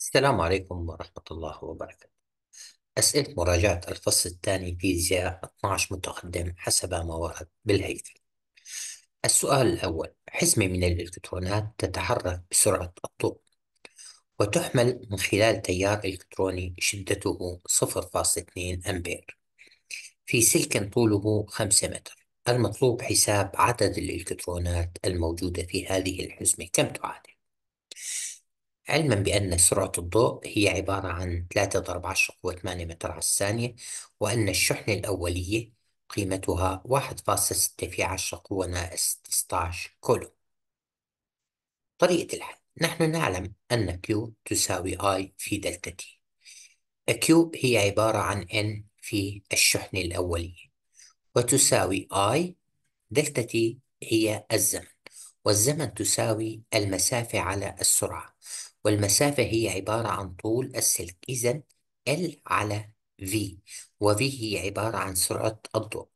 السلام عليكم ورحمة الله وبركاته أسئلة مراجعة الفصل الثاني فيزياء 12 متقدم حسب ما ورد بالهيكل السؤال الأول حزمة من الإلكترونات تتحرك بسرعة الضوء وتحمل من خلال تيار إلكتروني شدته 0.2 أمبير في سلك طوله 5 متر المطلوب حساب عدد الإلكترونات الموجودة في هذه الحزمة كم تعادل؟ علما بأن سرعة الضوء هي عبارة عن 3 ضرب 10 قوة 8 متر على الثانية وأن الشحنة الأولية قيمتها 1.6 في 10 قوة ناقص 16 كولوم طريقة الحل نحن نعلم أن Q تساوي I في دلتا T Q هي عبارة عن N في الشحنة الأولية وتساوي I دلتا T هي الزمن والزمن تساوي المسافة على السرعة والمسافة هي عبارة عن طول السلك إذا L على V و V هي عبارة عن سرعة الضوء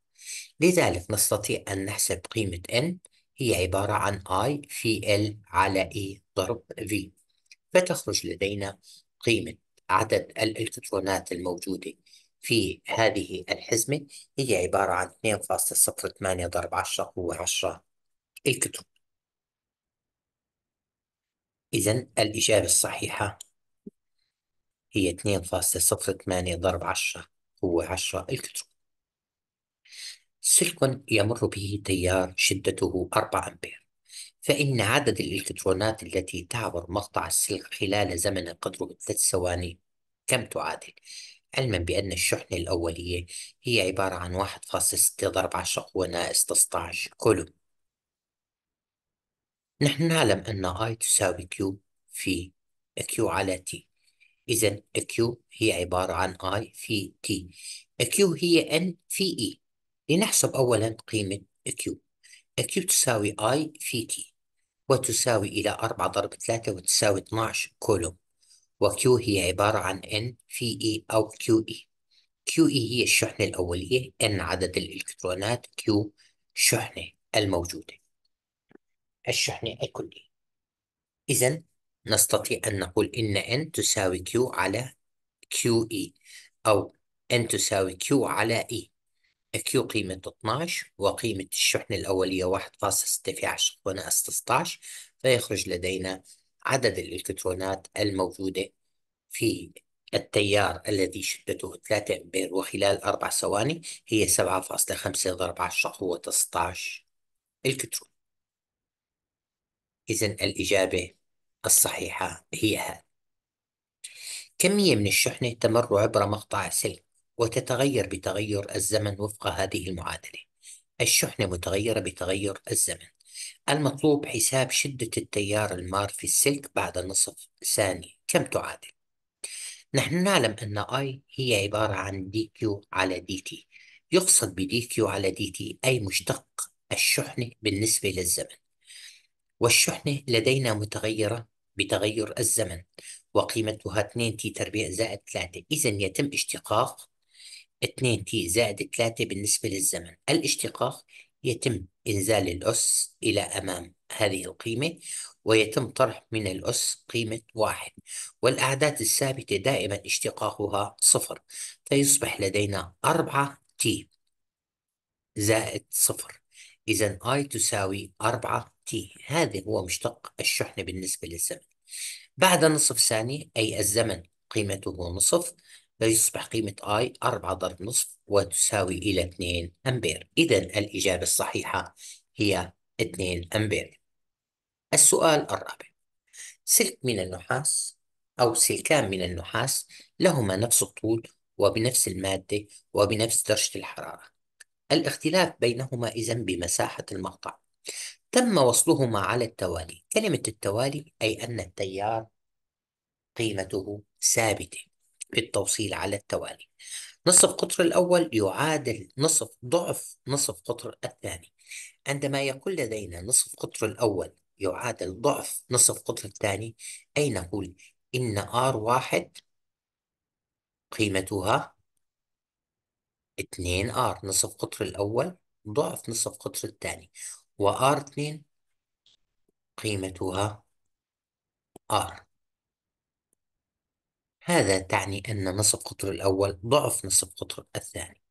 لذلك نستطيع أن نحسب قيمة N هي عبارة عن I في L على E ضرب V فتخرج لدينا قيمة عدد الإلكترونات الموجودة في هذه الحزمة هي عبارة عن 2.08 ضرب 10 هو 10 إلكترون إذا الإجابة الصحيحة هي 2.08 ضرب 10 هو 10 الكترون سلك يمر به تيار شدته 4 أمبير فإن عدد الإلكترونات التي تعبر مقطع السلك خلال زمن قدره 3 ثواني كم تعادل؟ علما بأن الشحنة الأولية هي عبارة عن 1.6 ضرب 10 قوة ناقص 19 كولوم نحن نعلم أن I تساوي Q في Q على T إذا Q هي عبارة عن I في T Q هي N في E لنحسب أولا قيمة Q Q تساوي I في T وتساوي إلى 4 ضرب 3 وتساوي 12 كولوم وQ هي عبارة عن N في E أو QE QE هي الشحنة الأولية N عدد الإلكترونات Q شحنة الموجودة الشحنة الكلية إذا نستطيع أن نقول إن N تساوي Q على QE أو N تساوي Q على E Q قيمة 12 وقيمة الشحنة الأولية 1.6 في 10 وناقص 16 فيخرج لدينا عدد الإلكترونات الموجودة في التيار الذي شدته 3 أمبير وخلال 4 ثواني هي 7.5 ضرب 10 قوة 16 إلكترون إذا الإجابة الصحيحة هي هذا كمية من الشحنة تمر عبر مقطع سلك وتتغير بتغير الزمن وفق هذه المعادلة الشحنة متغيرة بتغير الزمن المطلوب حساب شدة التيار المار في السلك بعد نصف ثانية كم تعادل؟ نحن نعلم أن I هي عبارة عن dq على dt يقصد ب dq على dt أي مشتق الشحنة بالنسبة للزمن والشحنة لدينا متغيرة بتغير الزمن وقيمتها 2 تي تربيع زائد 3 إذا يتم اشتقاق 2 تي زائد 3 بالنسبة للزمن الاشتقاق يتم إنزال الأس إلى أمام هذه القيمة ويتم طرح من الأس قيمة واحد والأعداد الثابتة دائما اشتقاقها صفر فيصبح لدينا 4 تي زائد صفر إذا I تساوي 4 تي هذا هو مشتق الشحنة بالنسبة للزمن بعد نصف ثانية أي الزمن قيمته نصف فيصبح قيمة I 4 ضرب نصف وتساوي إلى 2 أمبير إذا الإجابة الصحيحة هي 2 أمبير السؤال الرابع سلك من النحاس أو سلكان من النحاس لهما نفس الطول وبنفس المادة وبنفس درجة الحرارة الاختلاف بينهما إذا بمساحة المقطع تم وصلهما على التوالي كلمة التوالي أي أن التيار قيمته ثابتة في التوصيل على التوالي نصف قطر الأول يعادل نصف ضعف نصف قطر الثاني عندما يكون لدينا نصف قطر الأول يعادل ضعف نصف قطر الثاني أي نقول إن r واحد قيمتها 2R نصف قطر الأول ضعف نصف قطر الثاني وآر 2 قيمتها r هذا تعني أن نصف قطر الأول ضعف نصف قطر الثاني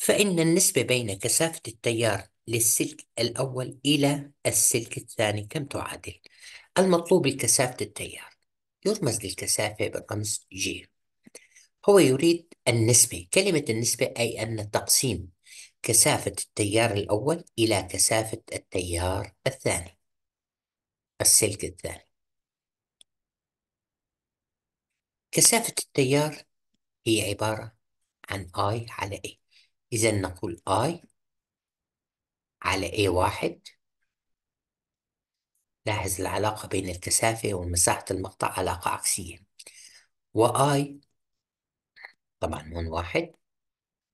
فإن النسبة بين كثافة التيار للسلك الأول إلى السلك الثاني كم تعادل؟ المطلوب لكثافة التيار يرمز للكثافة بالرمز جي هو يريد النسبة كلمة النسبة أي أن تقسيم كثافة التيار الأول إلى كثافة التيار الثاني السلك الثاني كثافة التيار هي عبارة عن I على A إذا نقول I على A واحد لاحظ العلاقة بين الكثافة ومساحة المقطع علاقة عكسية و I طبعا هون واحد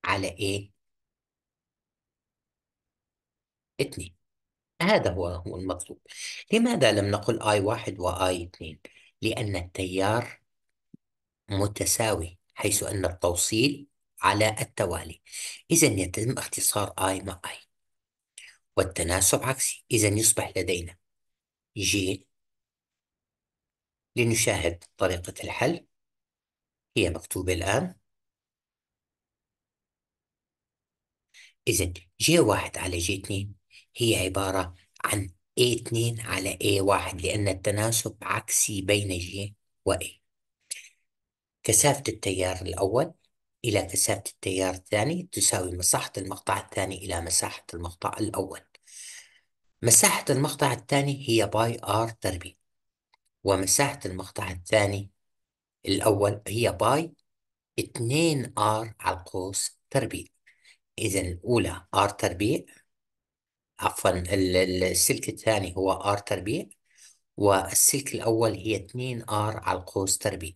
على A اثنين هذا هو هو المطلوب لماذا لم نقل آي واحد وآي اثنين لأن التيار متساوي حيث أن التوصيل على التوالي إذا يتم اختصار آي مع آي والتناسب عكسي إذا يصبح لدينا ج لنشاهد طريقة الحل هي مكتوبة الآن إذا ج واحد على ج اثنين هي عبارة عن A2 على A1 لأن التناسب عكسي بين G و A كثافة التيار الأول إلى كثافة التيار الثاني تساوي مساحة المقطع الثاني إلى مساحة المقطع الأول مساحة المقطع الثاني هي باي آر تربيع ومساحة المقطع الثاني الأول هي باي 2 r على القوس تربيع إذا الأولى آر تربيع عفوا السلك الثاني هو ار تربيع والسلك الأول هي 2 ار على القوس تربيع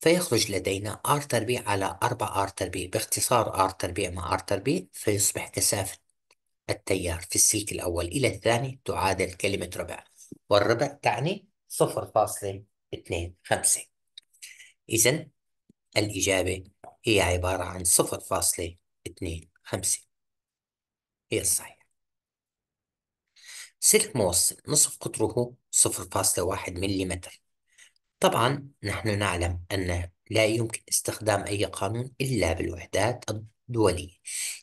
فيخرج لدينا ار تربيع على 4 ار تربيع باختصار ار تربيع مع ار تربيع فيصبح كثافة التيار في السلك الأول إلى الثاني تعادل كلمة ربع والربع تعني 0.25 إذا الإجابة هي عبارة عن 0.25 هي الصحيح سلك موصل نصف قطره 0.1 ملم طبعا نحن نعلم أن لا يمكن استخدام أي قانون إلا بالوحدات الدولية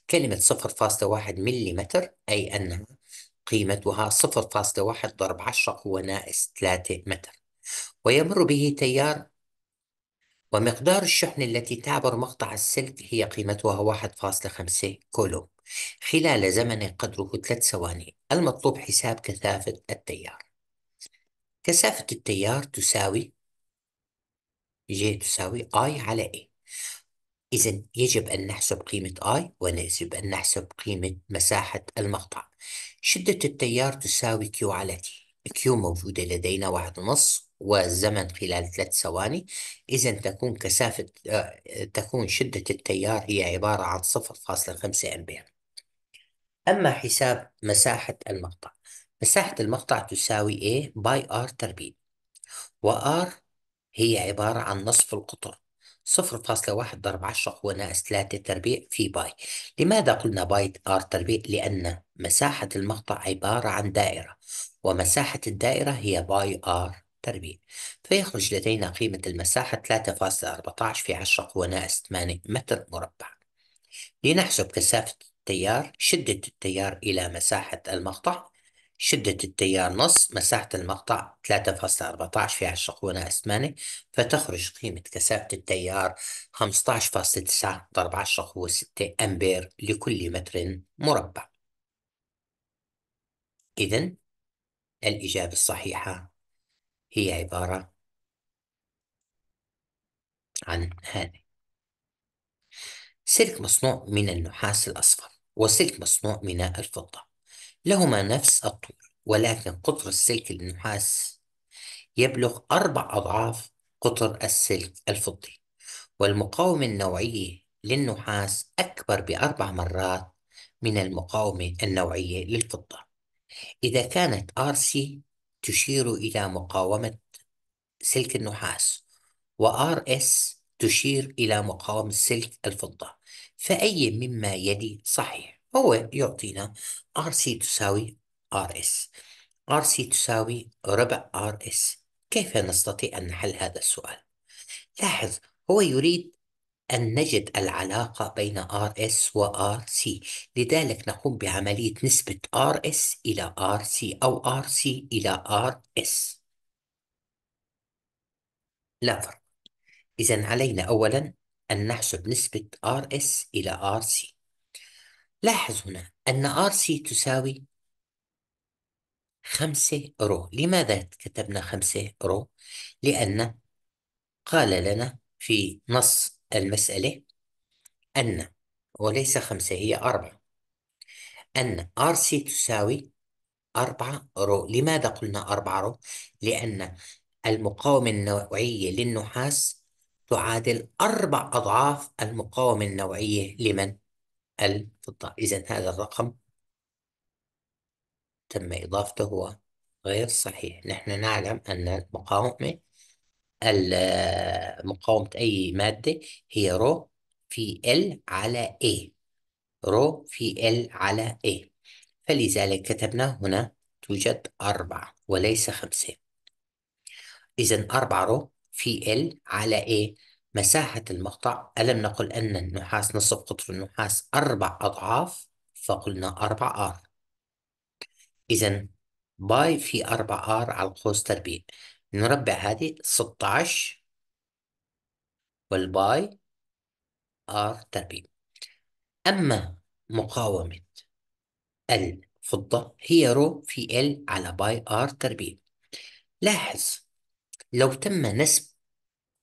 كلمة 0.1 ملم أي أن قيمتها 0.1 ضرب 10 هو ناقص 3 متر ويمر به تيار ومقدار الشحن التي تعبر مقطع السلك هي قيمتها 1.5 كولوم خلال زمن قدره ثلاث ثواني المطلوب حساب كثافة التيار كثافة التيار تساوي ج تساوي I على A إذا يجب أن نحسب قيمة I ويجب أن نحسب قيمة مساحة المقطع شدة التيار تساوي Q على T Q موجودة لدينا واحد ونص والزمن خلال ثلاث ثواني إذا تكون كثافة آه، تكون شدة التيار هي عبارة عن 0.5 أمبير أما حساب مساحة المقطع مساحة المقطع تساوي A باي R تربيع R هي عبارة عن نصف القطر 0.1 ضرب 10 هو ناقص 3 تربيع في باي لماذا قلنا باي R تربيع؟ لأن مساحة المقطع عبارة عن دائرة ومساحة الدائرة هي باي R تربيع فيخرج لدينا قيمة المساحة 3.14 في 10 هو ناقص 8 متر مربع لنحسب كثافة التيار شدة التيار إلى مساحة المقطع شدة التيار نص مساحة المقطع 3.14 في 10 قوة 8 فتخرج قيمة كثافة التيار 15.9 ضرب 10 قوة 6 أمبير لكل متر مربع إذا الإجابة الصحيحة هي عبارة عن هذه سلك مصنوع من النحاس الأصفر وسلك مصنوع من الفضة لهما نفس الطول ولكن قطر السلك النحاس يبلغ أربع أضعاف قطر السلك الفضي والمقاومة النوعية للنحاس أكبر بأربع مرات من المقاومة النوعية للفضة إذا كانت RC تشير إلى مقاومة سلك النحاس و RS تشير إلى مقاومة سلك الفضة فأي مما يلي صحيح هو يعطينا RC تساوي RS RC تساوي ربع RS كيف نستطيع أن نحل هذا السؤال؟ لاحظ هو يريد أن نجد العلاقة بين RS و RC لذلك نقوم بعملية نسبة RS إلى RC أو RC إلى RS لا فرق إذا علينا أولا أن نحسب نسبة RS إلى RC لاحظ هنا أن RC تساوي 5 رو لماذا كتبنا 5 رو؟ لأن قال لنا في نص المسألة أن وليس 5 هي 4 أن RC تساوي 4 رو لماذا قلنا 4 رو؟ لأن المقاومة النوعية للنحاس تعادل أربع أضعاف المقاومة النوعية لمن؟ الفضة إذا هذا الرقم تم إضافته هو غير صحيح نحن نعلم أن المقاومة مقاومة أي مادة هي رو في ال على A رو في ال على A فلذلك كتبنا هنا توجد أربعة وليس خمسة إذا أربعة رو في ال على ايه؟ مساحة المقطع ألم نقل أن النحاس نصف قطر النحاس أربع أضعاف فقلنا أربع آر إذا باي في أربع آر على القوس تربيع نربع هذه 16 والباي آر تربيع أما مقاومة الفضة هي رو في ال على باي آر تربيع لاحظ لو تم نسب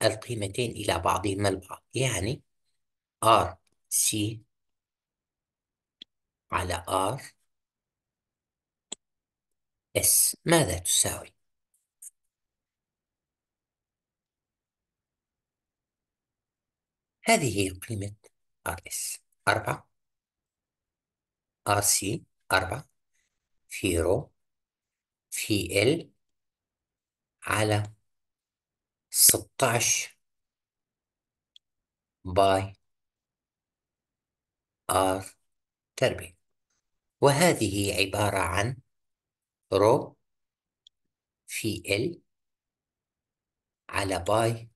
القيمتين إلى بعضهما البعض يعني R C على R S ماذا تساوي؟ هذه هي قيمة RS أربعة RC أربعة في رو في L على 16 باي ار تربيع وهذه عبارة عن رو في ال على باي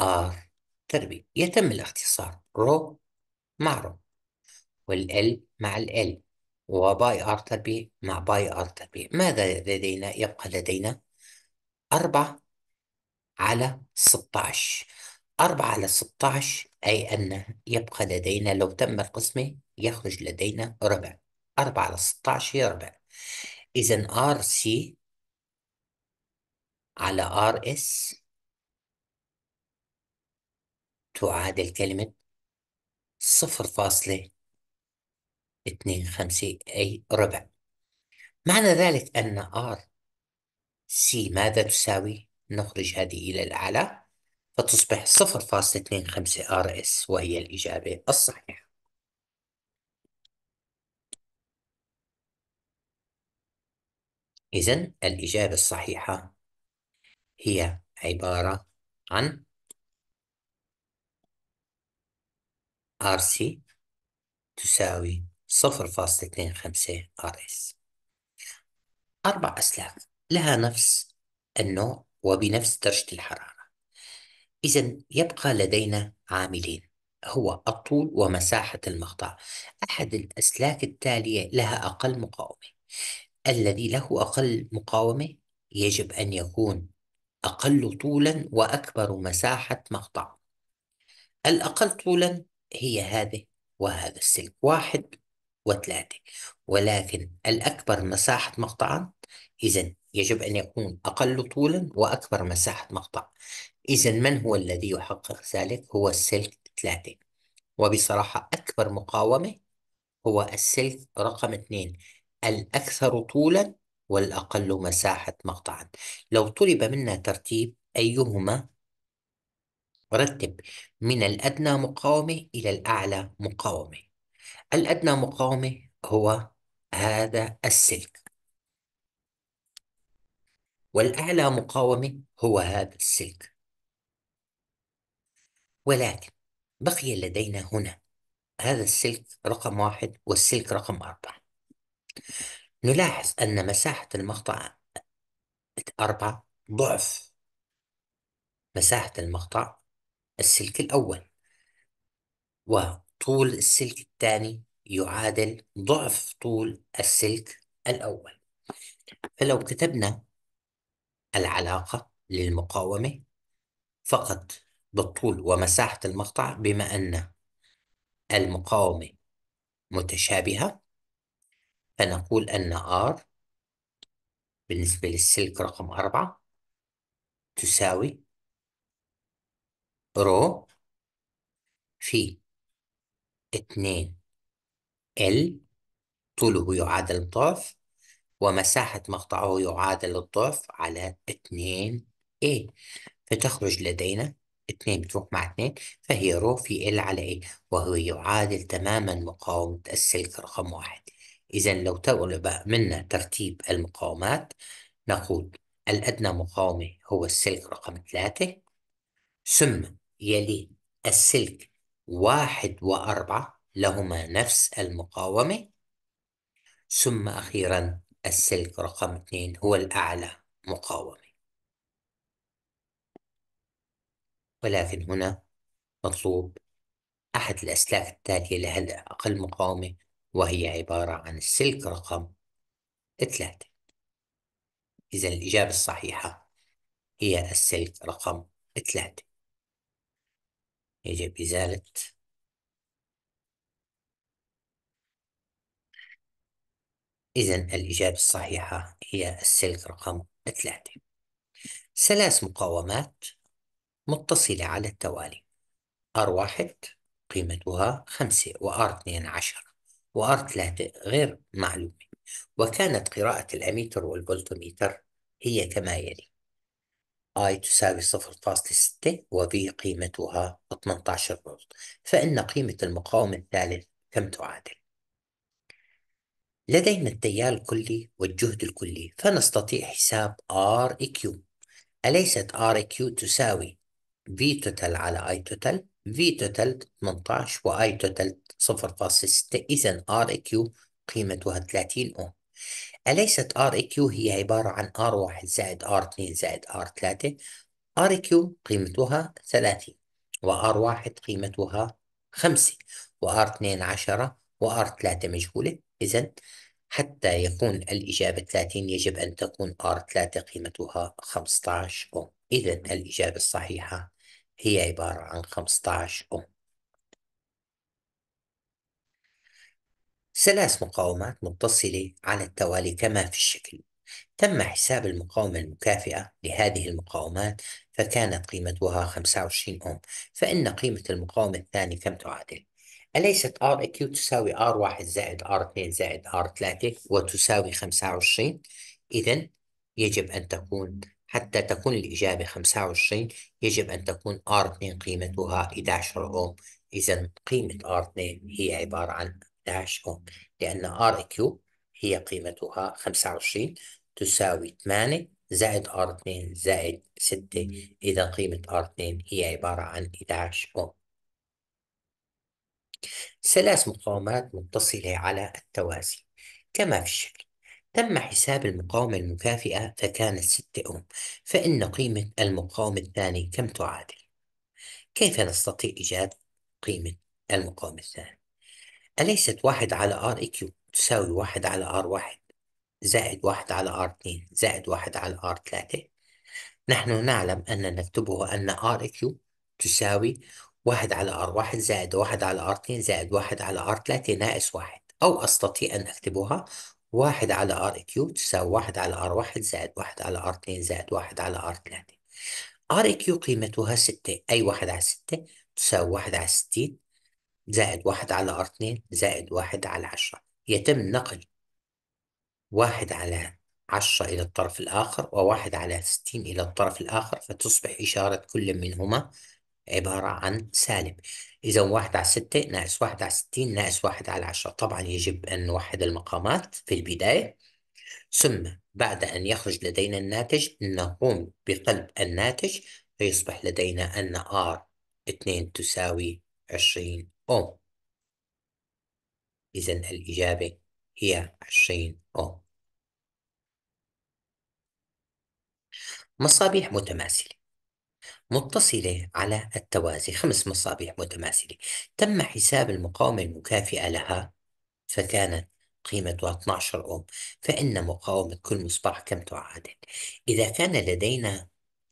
ار تربيع يتم الاختصار رو مع رو والال مع الال وباي ار تربيع مع باي ار تربيع ماذا لدينا يبقى لدينا 4 على 16 4 على 16 أي أن يبقى لدينا لو تم القسمة يخرج لدينا ربع 4 على 16 هي ربع إذا RC على RS تعادل كلمة صفر فاصلة اتنين خمسة أي ربع معنى ذلك أن R سي ماذا تساوي؟ نخرج هذه إلى الأعلى فتصبح 0.25 RS وهي الإجابة الصحيحة إذن الإجابة الصحيحة هي عبارة عن RC تساوي 0.25 RS أربع أسلاك لها نفس النوع وبنفس درجة الحرارة إذا يبقى لدينا عاملين هو الطول ومساحة المقطع أحد الأسلاك التالية لها أقل مقاومة الذي له أقل مقاومة يجب أن يكون أقل طولا وأكبر مساحة مقطع الأقل طولا هي هذه وهذا السلك واحد وثلاثة ولكن الأكبر مساحة مقطعا إذا يجب أن يكون أقل طولا وأكبر مساحة مقطع إذا من هو الذي يحقق ذلك هو السلك 3 وبصراحة أكبر مقاومة هو السلك رقم 2 الأكثر طولا والأقل مساحة مقطعا لو طلب منا ترتيب أيهما رتب من الأدنى مقاومة إلى الأعلى مقاومة الأدنى مقاومة هو هذا السلك والأعلى مقاومة هو هذا السلك ولكن بقي لدينا هنا هذا السلك رقم واحد والسلك رقم أربعة نلاحظ أن مساحة المقطع أربعة ضعف مساحة المقطع السلك الأول وطول السلك الثاني يعادل ضعف طول السلك الأول فلو كتبنا العلاقة للمقاومة فقط بالطول ومساحة المقطع بما أن المقاومة متشابهة فنقول أن R بالنسبة للسلك رقم أربعة تساوي رو في اتنين ال طوله يعادل ضعف ومساحة مقطعه يعادل الضعف على 2 A فتخرج لدينا 2 بتروح مع 2 فهي رو في ال على A وهو يعادل تماما مقاومة السلك رقم واحد إذا لو طلب منا ترتيب المقاومات نقول الأدنى مقاومة هو السلك رقم ثلاثة ثم يلي السلك واحد وأربعة لهما نفس المقاومة ثم أخيرا السلك رقم اثنين هو الأعلى مقاومة ولكن هنا مطلوب أحد الأسلاك التالية لها الأقل مقاومة وهي عبارة عن السلك رقم ثلاثة إذا الإجابة الصحيحة هي السلك رقم ثلاثة يجب إزالة إذا الإجابة الصحيحة هي السلك رقم ثلاثة ثلاث مقاومات متصلة على التوالي R1 قيمتها خمسة وآر 2 و وآر 3 غير معلومة وكانت قراءة الأميتر والفولتوميتر هي كما يلي I تساوي 0.6 و V قيمتها 18 فولت فإن قيمة المقاوم الثالث كم تعادل؟ لدينا التيار الكلي والجهد الكلي فنستطيع حساب RQ أليست RQ تساوي V total على I total V total 18 و I total 0.6 إذا RQ قيمتها 30 أوم أليست RQ هي عبارة عن R1 زائد R2 زائد R3 RQ قيمتها 30 r 1 قيمتها 5 r 2 10 r 3 مجهولة إذا حتى يكون الإجابة 30 يجب أن تكون R3 قيمتها 15 أوم إذا الإجابة الصحيحة هي عبارة عن 15 أوم ثلاث مقاومات متصلة على التوالي كما في الشكل تم حساب المقاومة المكافئة لهذه المقاومات فكانت قيمتها 25 أوم فإن قيمة المقاومة الثانية كم تعادل؟ أليست R كيو تساوي R1 زائد R2 زائد R3 وتساوي 25 إذا يجب أن تكون حتى تكون الإجابة 25 يجب أن تكون R2 قيمتها 11 أوم إذا قيمة R2 هي عبارة عن 11 أوم لأن كيو هي قيمتها 25 تساوي 8 زائد R2 زائد 6 إذا قيمة R2 هي عبارة عن 11 أوم ثلاث مقاومات متصلة على التوازي كما في الشكل تم حساب المقاومة المكافئة فكانت 6 أوم فإن قيمة المقاوم الثاني كم تعادل؟ كيف نستطيع إيجاد قيمة المقاوم الثاني؟ أليست واحد على ار اي تساوي واحد على ار واحد زائد واحد على ار اثنين زائد واحد على ار ثلاثة؟ نحن نعلم أن نكتبه أن ار اي تساوي واحد على ار واحد زائد واحد على ار اتنين زائد واحد على ار تلاتة ناقص واحد أو أستطيع أن أكتبها واحد على ار كيو تساوي واحد على ار واحد زائد واحد على ار اتنين زائد واحد على ار تلاتة ار كيو قيمتها ستة أي واحد على ستة تساوي واحد على ستين زائد واحد على ار اتنين زائد واحد على عشرة يتم نقل واحد على عشرة إلى الطرف الآخر وواحد على ستين إلى الطرف الآخر فتصبح إشارة كل منهما عبارة عن سالب إذا واحد على ستة ناقص واحد على ستين ناقص واحد على عشرة طبعا يجب أن نوحد المقامات في البداية ثم بعد أن يخرج لدينا الناتج نقوم بقلب الناتج فيصبح لدينا أن R 2 تساوي 20 أوم إذا الإجابة هي 20 أوم مصابيح متماثلة متصلة على التوازي خمس مصابيح متماثلة تم حساب المقاومة المكافئة لها فكانت قيمتها 12 أوم فإن مقاومة كل مصباح كم تعادل إذا كان لدينا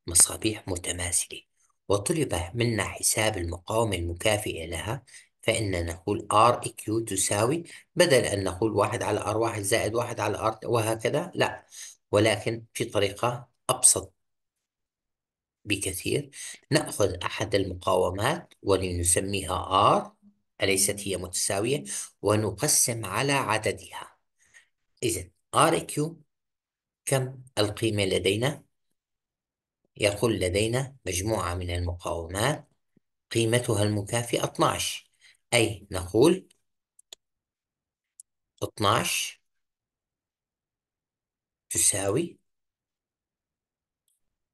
مصابيح متماثلة وطلب منا حساب المقاومة المكافئة لها فإننا نقول R e Q تساوي بدل أن نقول واحد على R واحد زائد واحد على R وهكذا لا ولكن في طريقة أبسط بكثير نأخذ أحد المقاومات ولنسميها R أليست هي متساوية ونقسم على عددها إذا RQ كم القيمة لدينا؟ يقول لدينا مجموعة من المقاومات قيمتها المكافئة 12 أي نقول 12 تساوي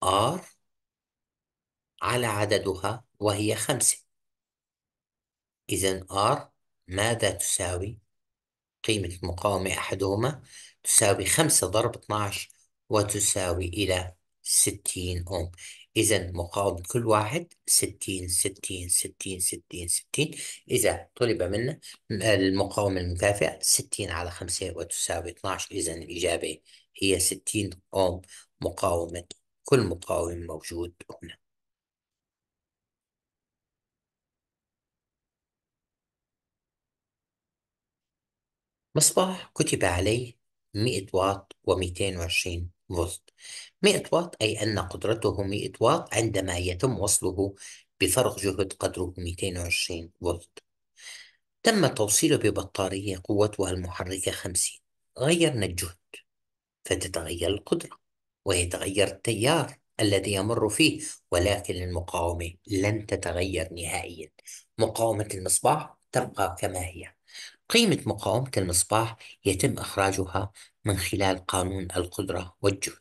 R على عددها وهي خمسة إذا R ماذا تساوي؟ قيمة المقاومة أحدهما تساوي خمسة ضرب 12 وتساوي إلى 60 أوم إذا مقاومة كل واحد 60 60 60 60 60 إذا طلب منا المقاومة المكافئة 60 على 5 وتساوي 12 إذا الإجابة هي 60 أوم مقاومة كل مقاوم موجود هنا مصباح كتب عليه 100 واط و220 فولت 100 واط أي أن قدرته 100 واط عندما يتم وصله بفرق جهد قدره 220 فولت تم توصيله ببطارية قوتها المحركة 50 غيرنا الجهد فتتغير القدرة ويتغير التيار الذي يمر فيه ولكن المقاومة لن تتغير نهائيا مقاومة المصباح تبقى كما هي قيمة مقاومة المصباح يتم إخراجها من خلال قانون القدرة والجهد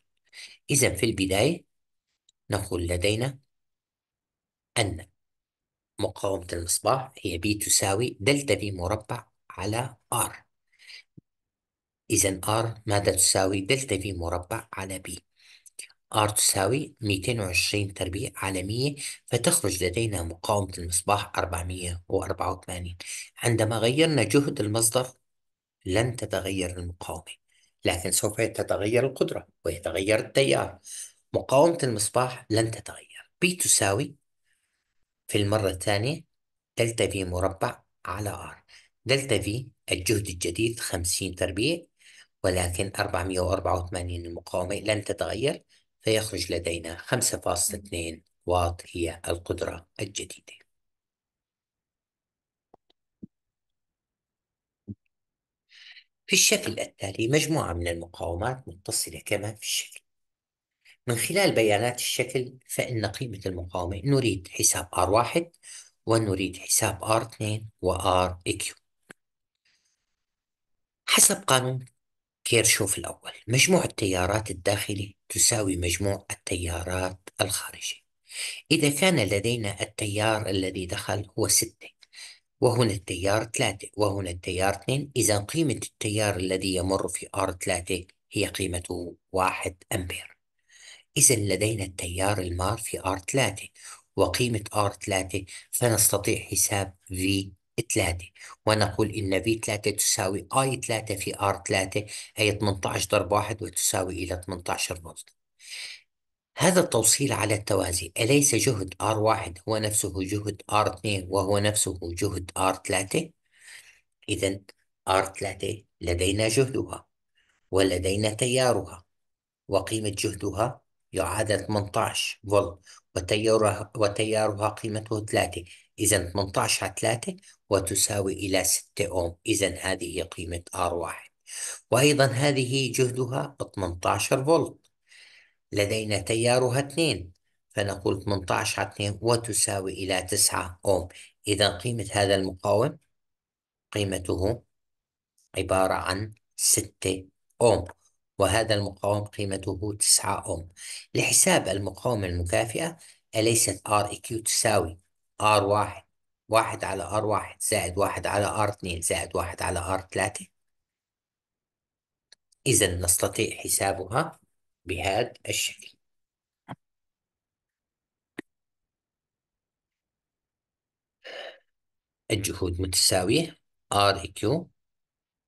إذا في البداية نقول لدينا أن مقاومة المصباح هي B تساوي دلتا V مربع على R إذا R ماذا تساوي دلتا V مربع على B R تساوي 220 تربيع عالمية فتخرج لدينا مقاومة المصباح 484 عندما غيرنا جهد المصدر لن تتغير المقاومة لكن سوف تتغير القدرة ويتغير التيار مقاومة المصباح لن تتغير B تساوي في المرة الثانية دلتا V مربع على R دلتا V الجهد الجديد 50 تربيع ولكن 484 المقاومة لن تتغير فيخرج لدينا 5.2 واط هي القدرة الجديدة في الشكل التالي مجموعة من المقاومات متصلة كما في الشكل من خلال بيانات الشكل فإن قيمة المقاومة نريد حساب R1 ونريد حساب R2 و RQ حسب قانون كيرشوف الأول مجموع التيارات الداخلي تساوي مجموع التيارات الخارجي إذا كان لدينا التيار الذي دخل هو 6 وهنا التيار 3 وهنا التيار 2 إذا قيمة التيار الذي يمر في R3 هي قيمته 1 أمبير إذا لدينا التيار المار في R3 وقيمة R3 فنستطيع حساب V 3 ونقول إن في 3 تساوي اي 3 في R 3 أي 18 ضرب 1 وتساوي إلى 18 فولت هذا التوصيل على التوازي أليس جهد R1 هو نفسه جهد R2 وهو نفسه جهد R3 إذا R3 لدينا جهدها ولدينا تيارها وقيمة جهدها يعادل 18 فولت وتيارها, وتيارها قيمته 3 إذا 18 على 3 وتساوي إلى 6 أوم إذا هذه هي قيمة R1 وأيضا هذه جهدها 18 فولت لدينا تيارها 2 فنقول 18 على 2 وتساوي إلى 9 أوم إذا قيمة هذا المقاوم قيمته عبارة عن 6 أوم وهذا المقاوم قيمته 9 أوم لحساب المقاومة المكافئة أليست R EQ تساوي R1 واحد على ار واحد زائد واحد على ار اثنين زائد واحد على ار ثلاثة إذا نستطيع حسابها بهذا الشكل الجهود متساوية ار كيو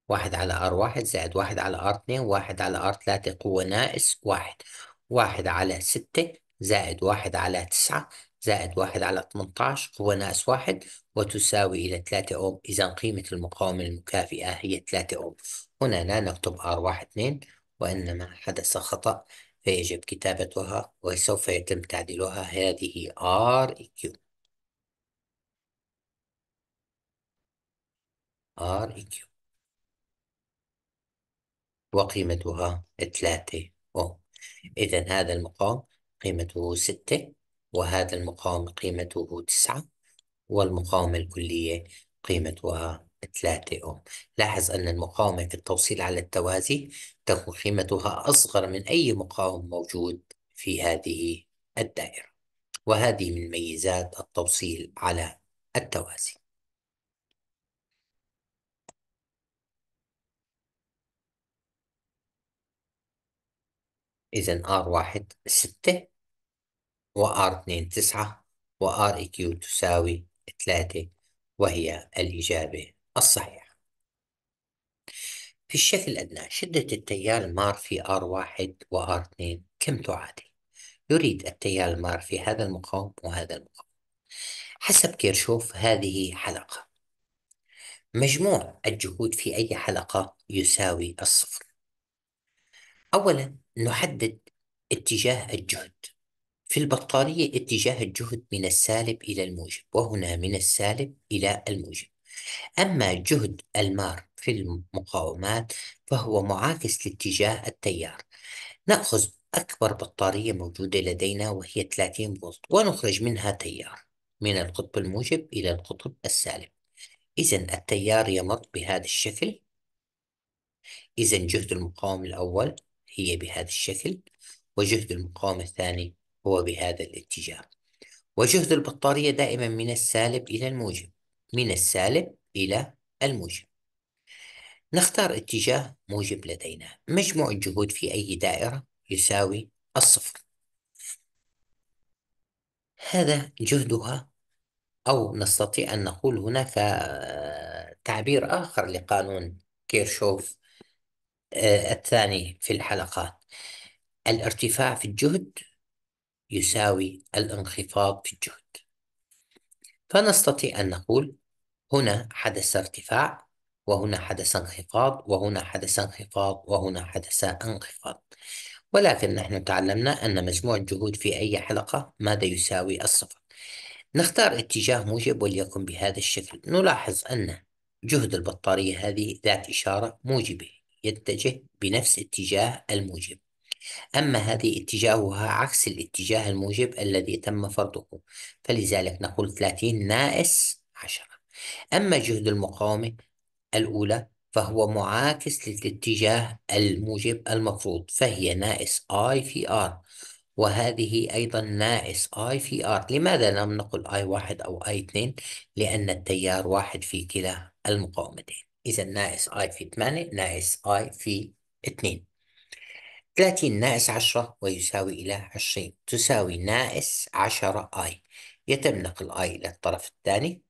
واحد على ار واحد زائد واحد على ار اثنين واحد على ار ثلاثة قوة ناقص واحد واحد على ستة زائد واحد على تسعة زائد واحد على 18 هو ناقص واحد وتساوي إلى 3 أوم إذا قيمة المقاومة المكافئة هي 3 أوم هنا لا نكتب R12 وإنما حدث خطأ فيجب كتابتها وسوف يتم تعديلها هذه R REQ وقيمتها 3 أوم إذا هذا المقام قيمته 6 وهذا المقاوم قيمته تسعة والمقاومة الكلية قيمتها ثلاثة أوم لاحظ أن المقاومة في التوصيل على التوازي تكون قيمتها أصغر من أي مقاوم موجود في هذه الدائرة وهذه من ميزات التوصيل على التوازي إذا R واحد 6 وآر 2 9 وآر إي تساوي 3 وهي الإجابة الصحيحة في الشكل الأدنى شدة التيار المار في آر 1 وآر 2 كم تعادل؟ يريد التيار المار في هذا المقاوم وهذا المقاوم حسب كيرشوف هذه حلقة مجموع الجهود في أي حلقة يساوي الصفر أولا نحدد اتجاه الجهد في البطارية اتجاه الجهد من السالب إلى الموجب وهنا من السالب إلى الموجب أما جهد المار في المقاومات فهو معاكس لاتجاه التيار نأخذ أكبر بطارية موجودة لدينا وهي 30 فولت ونخرج منها تيار من القطب الموجب إلى القطب السالب إذا التيار يمر بهذا الشكل إذا جهد المقاوم الأول هي بهذا الشكل وجهد المقاوم الثاني هو بهذا الاتجاه وجهد البطارية دائما من السالب إلى الموجب من السالب إلى الموجب نختار اتجاه موجب لدينا مجموع الجهود في أي دائرة يساوي الصفر هذا جهدها أو نستطيع أن نقول هناك تعبير آخر لقانون كيرشوف آه، الثاني في الحلقات الارتفاع في الجهد يساوي الانخفاض في الجهد فنستطيع أن نقول هنا حدث ارتفاع وهنا حدث انخفاض وهنا حدث انخفاض وهنا حدث انخفاض ولكن نحن تعلمنا أن مجموع الجهود في أي حلقة ماذا يساوي الصفر نختار اتجاه موجب وليكن بهذا الشكل نلاحظ أن جهد البطارية هذه ذات إشارة موجبة يتجه بنفس اتجاه الموجب أما هذه اتجاهها عكس الاتجاه الموجب الذي تم فرضه فلذلك نقول 30 ناقص 10 أما جهد المقاومة الأولى فهو معاكس للاتجاه الموجب المفروض فهي ناقص I في R وهذه أيضا ناقص I في R لماذا لم نقل I1 أو I2 لأن التيار واحد في كلا المقاومتين إذا ناقص I في 8 ناقص I في 2 30 ناقص 10 ويساوي إلى 20 تساوي ناقص 10 I يتم نقل I إلى الطرف الثاني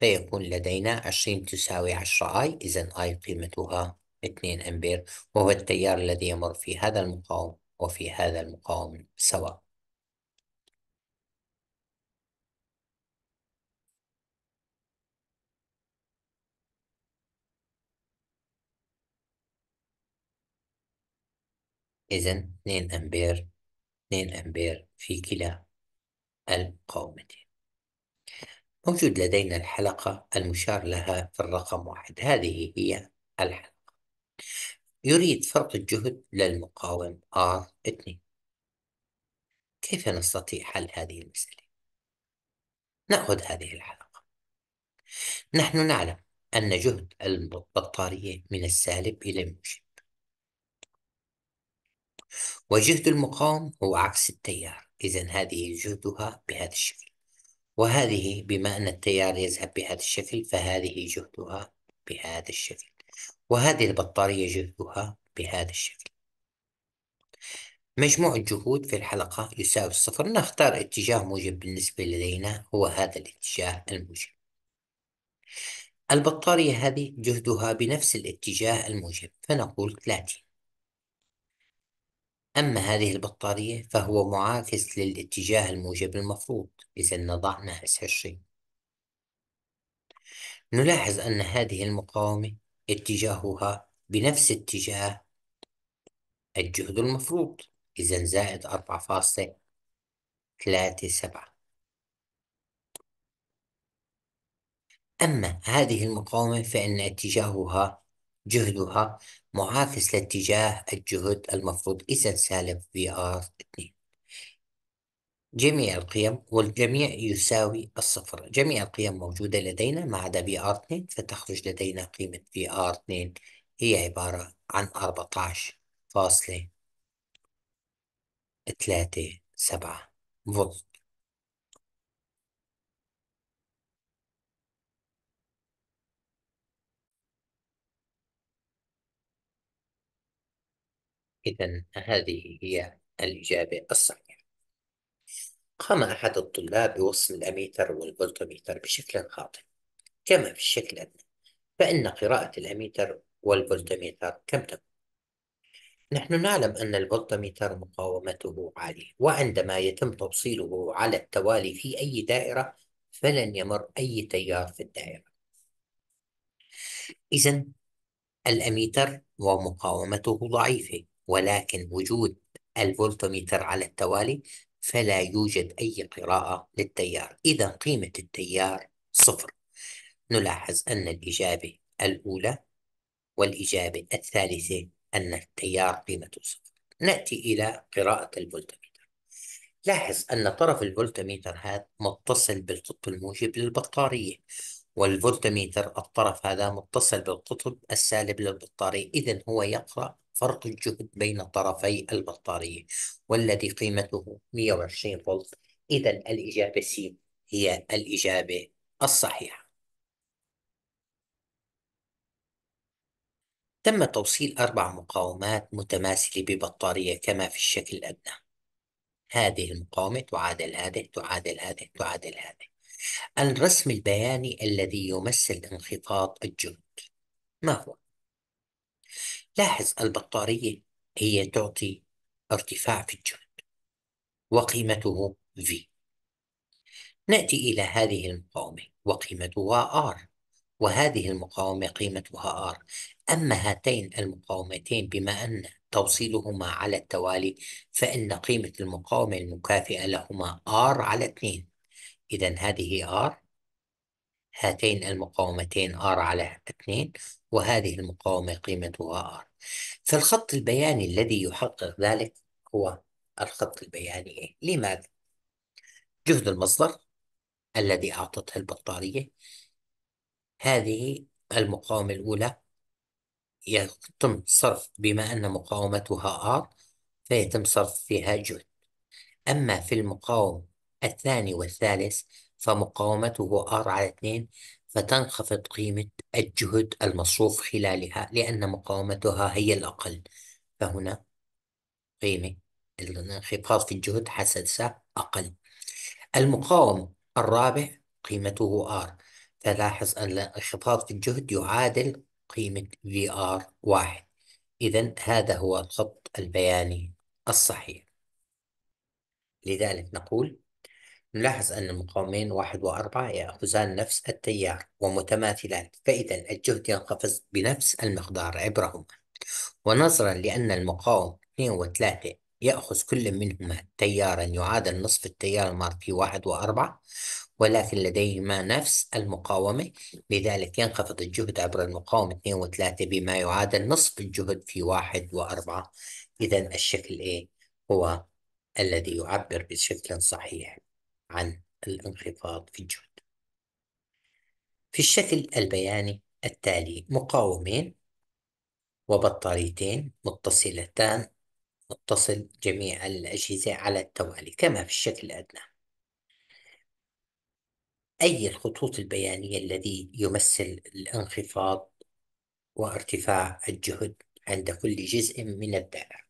فيكون لدينا 20 تساوي 10 I إذا I قيمتها 2 أمبير وهو التيار الذي يمر في هذا المقاوم وفي هذا المقاوم سواء إذا 2 أمبير 2 أمبير في كلا القومتين موجود لدينا الحلقة المشار لها في الرقم واحد هذه هي الحلقة يريد فرق الجهد للمقاوم R2 كيف نستطيع حل هذه المسألة؟ نأخذ هذه الحلقة نحن نعلم أن جهد البطارية من السالب إلى الموجب وجهد المقاوم هو عكس التيار إذا هذه جهدها بهذا الشكل وهذه بما أن التيار يذهب بهذا الشكل فهذه جهدها بهذا الشكل وهذه البطارية جهدها بهذا الشكل مجموع الجهود في الحلقة يساوي الصفر نختار اتجاه موجب بالنسبة لدينا هو هذا الاتجاه الموجب البطارية هذه جهدها بنفس الاتجاه الموجب فنقول 30 أما هذه البطارية فهو معاكس للاتجاه الموجب المفروض إذا نضعنا اس عشرين نلاحظ أن هذه المقاومة اتجاهها بنفس اتجاه الجهد المفروض إذا زائد أربعة فاصلة ثلاثة سبعة أما هذه المقاومة فإن اتجاهها جهدها معاكس لاتجاه الجهد المفروض إذا سالب آر 2 جميع القيم والجميع يساوي الصفر جميع القيم موجودة لدينا ما عدا في آر 2 فتخرج لدينا قيمة في آر 2 هي عبارة عن 14.37 فولت إذا هذه هي الإجابة الصحيحة قام أحد الطلاب بوصل الأميتر والفولتميتر بشكل خاطئ كما في الشكل الأدنى فإن قراءة الأميتر والفولتميتر كم تكون؟ نحن نعلم أن الفولتميتر مقاومته عالية وعندما يتم توصيله على التوالي في أي دائرة فلن يمر أي تيار في الدائرة إذا الأميتر ومقاومته ضعيفة ولكن وجود الفولتميتر على التوالي فلا يوجد أي قراءة للتيار إذا قيمة التيار صفر نلاحظ أن الإجابة الأولى والإجابة الثالثة أن التيار قيمته صفر نأتي إلى قراءة الفولتميتر لاحظ أن طرف الفولتميتر هذا متصل بالقطب الموجب للبطارية والفولتميتر الطرف هذا متصل بالقطب السالب للبطارية إذا هو يقرأ فرق الجهد بين طرفي البطارية والذي قيمته 120 فولت إذا الإجابة س هي الإجابة الصحيحة تم توصيل أربع مقاومات متماثلة ببطارية كما في الشكل الأدنى هذه المقاومة تعادل هذه تعادل هذه تعادل هذه الرسم البياني الذي يمثل انخفاض الجهد ما هو؟ لاحظ البطارية هي تعطي ارتفاع في الجهد وقيمته V نأتي إلى هذه المقاومة وقيمتها R وهذه المقاومة قيمتها R أما هاتين المقاومتين بما أن توصيلهما على التوالي فإن قيمة المقاومة المكافئة لهما R على 2 إذا هذه R هاتين المقاومتين R على 2 وهذه المقاومة قيمتها R فالخط البياني الذي يحقق ذلك هو الخط البياني A لماذا؟ جهد المصدر الذي أعطته البطارية هذه المقاومة الأولى يتم صرف بما أن مقاومتها R فيتم صرف فيها جهد أما في المقاوم الثاني والثالث فمقاومته R على 2 فتنخفض قيمة الجهد المصروف خلالها لأن مقاومتها هي الأقل فهنا قيمة الانخفاض في الجهد حساسة أقل المقاوم الرابع قيمته R فلاحظ أن الانخفاض في الجهد يعادل قيمة VR واحد إذا هذا هو الخط البياني الصحيح لذلك نقول نلاحظ أن المقاومين واحد وأربعة يأخذان نفس التيار ومتماثلان فإذا الجهد ينخفض بنفس المقدار عبرهم ونظرا لأن المقاوم 2 و 3 يأخذ كل منهما تيارا يعادل نصف التيار المار في واحد وأربعة ولكن لديهما نفس المقاومة لذلك ينخفض الجهد عبر المقاومة 2 و 3 بما يعادل نصف الجهد في واحد وأربعة إذا الشكل A إيه؟ هو الذي يعبر بشكل صحيح عن الانخفاض في الجهد في الشكل البياني التالي مقاومين وبطاريتين متصلتان متصل جميع الأجهزة على التوالي كما في الشكل الأدنى أي الخطوط البيانية الذي يمثل الانخفاض وارتفاع الجهد عند كل جزء من الدائرة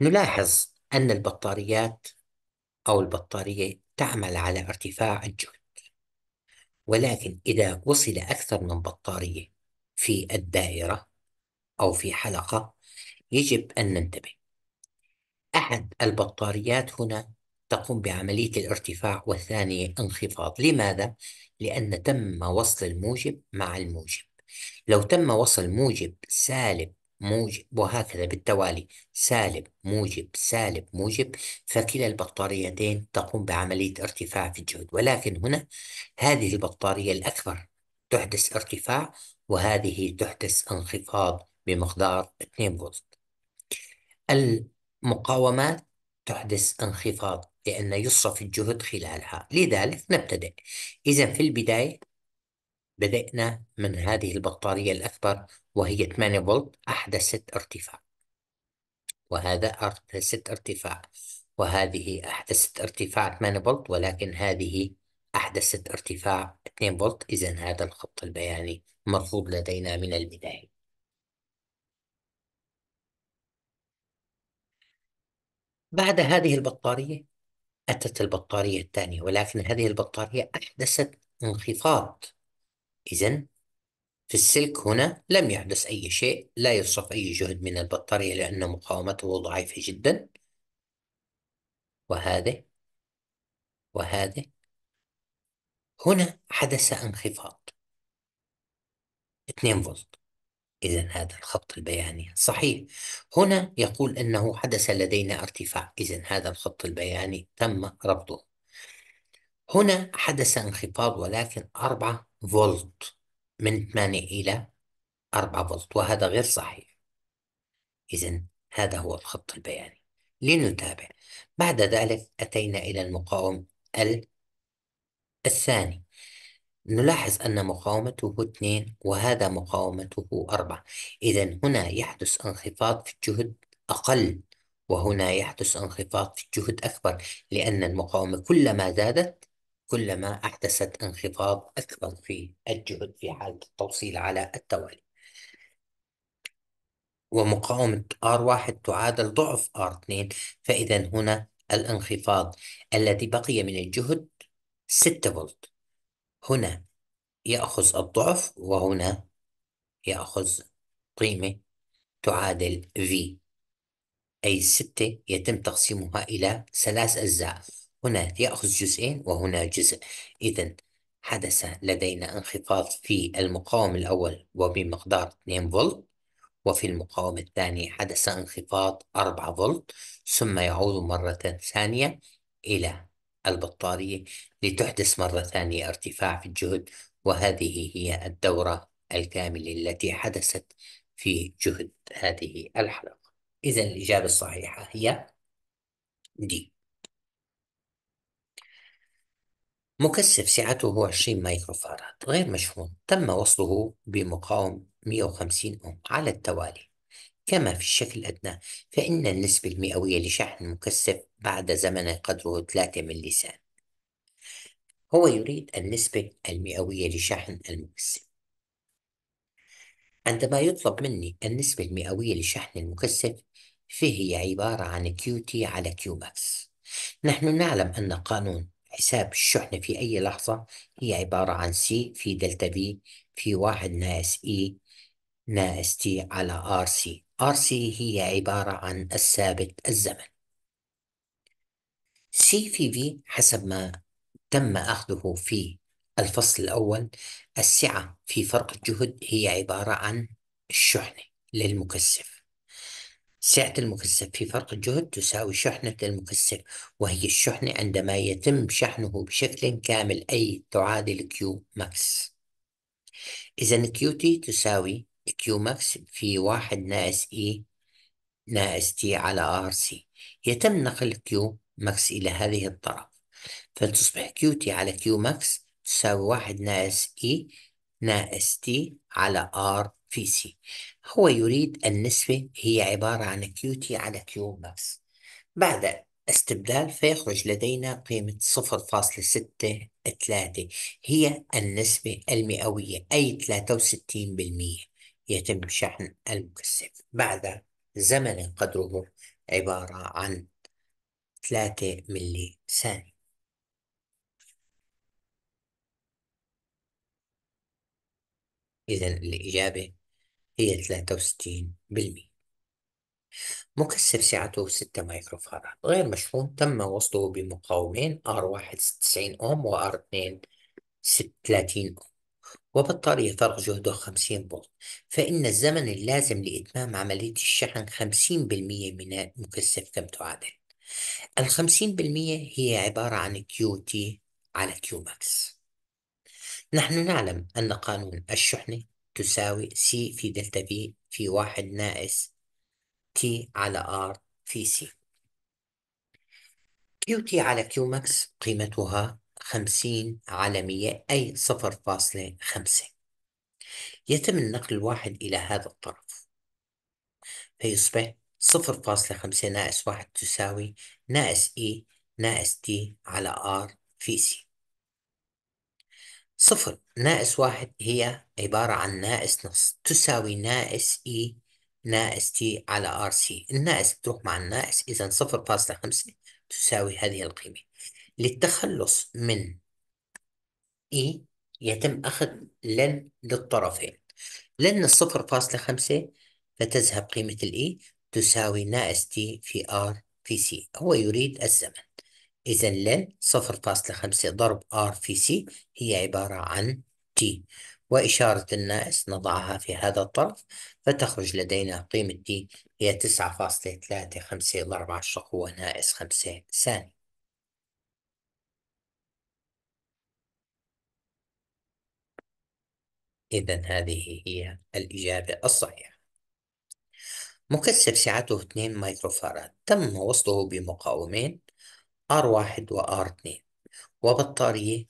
نلاحظ أن البطاريات أو البطارية تعمل على ارتفاع الجهد ولكن إذا وصل أكثر من بطارية في الدائرة أو في حلقة يجب أن ننتبه أحد البطاريات هنا تقوم بعملية الارتفاع والثانية انخفاض لماذا؟ لأن تم وصل الموجب مع الموجب لو تم وصل موجب سالب موجب وهكذا بالتوالي سالب موجب سالب موجب فكلا البطاريتين تقوم بعملية ارتفاع في الجهد ولكن هنا هذه البطارية الأكبر تحدث ارتفاع وهذه تحدث انخفاض بمقدار 2 فولت المقاومات تحدث انخفاض لأن يصرف الجهد خلالها لذلك نبتدئ إذا في البداية بدأنا من هذه البطارية الأكبر وهي 8 فولت أحدثت ارتفاع وهذا أحدثت ارتفاع وهذه أحدثت ارتفاع 8 فولت ولكن هذه أحدثت ارتفاع 2 فولت إذا هذا الخط البياني مرفوض لدينا من البداية بعد هذه البطارية أتت البطارية الثانية ولكن هذه البطارية أحدثت انخفاض إذا في السلك هنا لم يحدث أي شيء لا يصرف أي جهد من البطارية لأن مقاومته ضعيفة جدا وهذا وهذا هنا حدث انخفاض 2 فولت إذا هذا الخط البياني صحيح هنا يقول أنه حدث لدينا ارتفاع إذا هذا الخط البياني تم ربطه هنا حدث انخفاض ولكن 4 فولت من 8 إلى 4 فولت وهذا غير صحيح إذا هذا هو الخط البياني لنتابع بعد ذلك أتينا إلى المقاوم الثاني نلاحظ أن مقاومته 2 وهذا مقاومته 4 إذا هنا يحدث انخفاض في الجهد أقل وهنا يحدث انخفاض في الجهد أكبر لأن المقاومة كلما زادت كلما أحدثت انخفاض أكبر في الجهد في حالة التوصيل على التوالي ومقاومة R1 تعادل ضعف R2 فإذا هنا الانخفاض الذي بقي من الجهد 6 فولت هنا يأخذ الضعف وهنا يأخذ قيمة تعادل V أي 6 يتم تقسيمها إلى ثلاث أجزاء هنا يأخذ جزئين وهنا جزء إذا حدث لدينا انخفاض في المقاوم الأول وبمقدار 2 فولت وفي المقاوم الثاني حدث انخفاض 4 فولت ثم يعود مرة ثانية إلى البطارية لتحدث مرة ثانية ارتفاع في الجهد وهذه هي الدورة الكاملة التي حدثت في جهد هذه الحلقة إذا الإجابة الصحيحة هي دي مكثف سعته 20 فارات غير مشحون تم وصله بمقاوم 150 أوم على التوالي كما في الشكل الأدنى فإن النسبة المئوية لشحن المكثف بعد زمن قدره 3 سان هو يريد النسبة المئوية لشحن المكثف عندما يطلب مني النسبة المئوية لشحن المكثف فهي عبارة عن QT على QMAX نحن نعلم أن قانون حساب الشحنة في أي لحظة هي عبارة عن سي في دلتا في في واحد ناقص إي e ناقص تي على آر سي آر سي هي عبارة عن الثابت الزمن سي في في حسب ما تم أخذه في الفصل الأول السعة في فرق الجهد هي عبارة عن الشحنة للمكثف سعة المكثف في فرق الجهد تساوي شحنة المكثف وهي الشحنة عندما يتم شحنه بشكل كامل أي تعادل كيو ماكس إذا كيو تي تساوي كيو ماكس في واحد ناقص إي e ناقص تي على ار سي يتم نقل كيو ماكس إلى هذه الطرف فتصبح كيو تي على كيو ماكس تساوي واحد ناقص إي e ناقص تي على ار في سي هو يريد النسبة هي عبارة عن QT على Q ماكس بعد استبدال فيخرج لدينا قيمة 0.63 هي النسبة المئوية أي 63% يتم شحن المكثف بعد زمن قدره عبارة عن 3 ملي ثانية إذا الإجابة هي 63% مكثف سعته 6 مايكروفاراد غير مشحون تم وصله بمقاومين R1 96 أوم و R2 30 أوم وبطارية فرق جهده 50 فولت فإن الزمن اللازم لإتمام عملية الشحن 50% من المكثف كم تعادل ال 50% هي عبارة عن كيو تي على كيو ماكس نحن نعلم أن قانون الشحنة تساوي C في دلتا B في واحد ناقص T على R في C QT على QMax قيمتها 50 على 100 أي 0.5 يتم النقل الواحد إلى هذا الطرف فيصبح 0.5 ناقص 1 تساوي ناقص E ناقص T على R في C صفر ناقص واحد هي عبارة عن ناقص نص تساوي ناقص اي e، ناقص تي على ار سي الناقص بتروح مع الناقص اذا صفر فاصلة خمسة تساوي هذه القيمة للتخلص من اي e يتم اخذ لن للطرفين لن الصفر فاصلة خمسة فتذهب قيمة الاي e تساوي ناقص تي في ار في سي هو يريد الزمن إذا لن 0.5 ضرب R في C هي عبارة عن T وإشارة الناقص نضعها في هذا الطرف فتخرج لدينا قيمة T هي 9.35 ضرب 10 قوة ناقص 5 ثانية إذا هذه هي الإجابة الصحيحة مكثف سعته 2 مايكروفارد تم وصله بمقاومين R1 و R2 وبطارية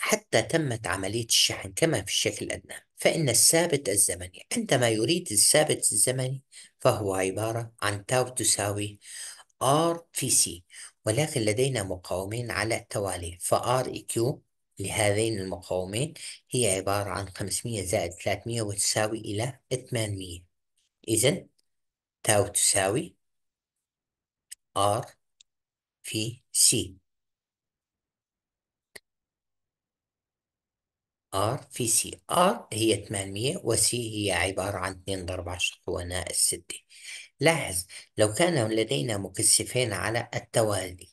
حتى تمت عملية الشحن كما في الشكل الأدنى فإن الثابت الزمني عندما يريد الثابت الزمني فهو عبارة عن تاو تساوي R في C ولكن لدينا مقاومين على التوالي R EQ لهذين المقاومين هي عبارة عن 500 زائد 300 وتساوي إلى 800 إذا تاو تساوي ار في سي ار في سي ار هي 800 وسي هي عبارة عن 2 ضرب 10 هو ناقص 6 لاحظ لو كان لدينا مكثفين على التوالي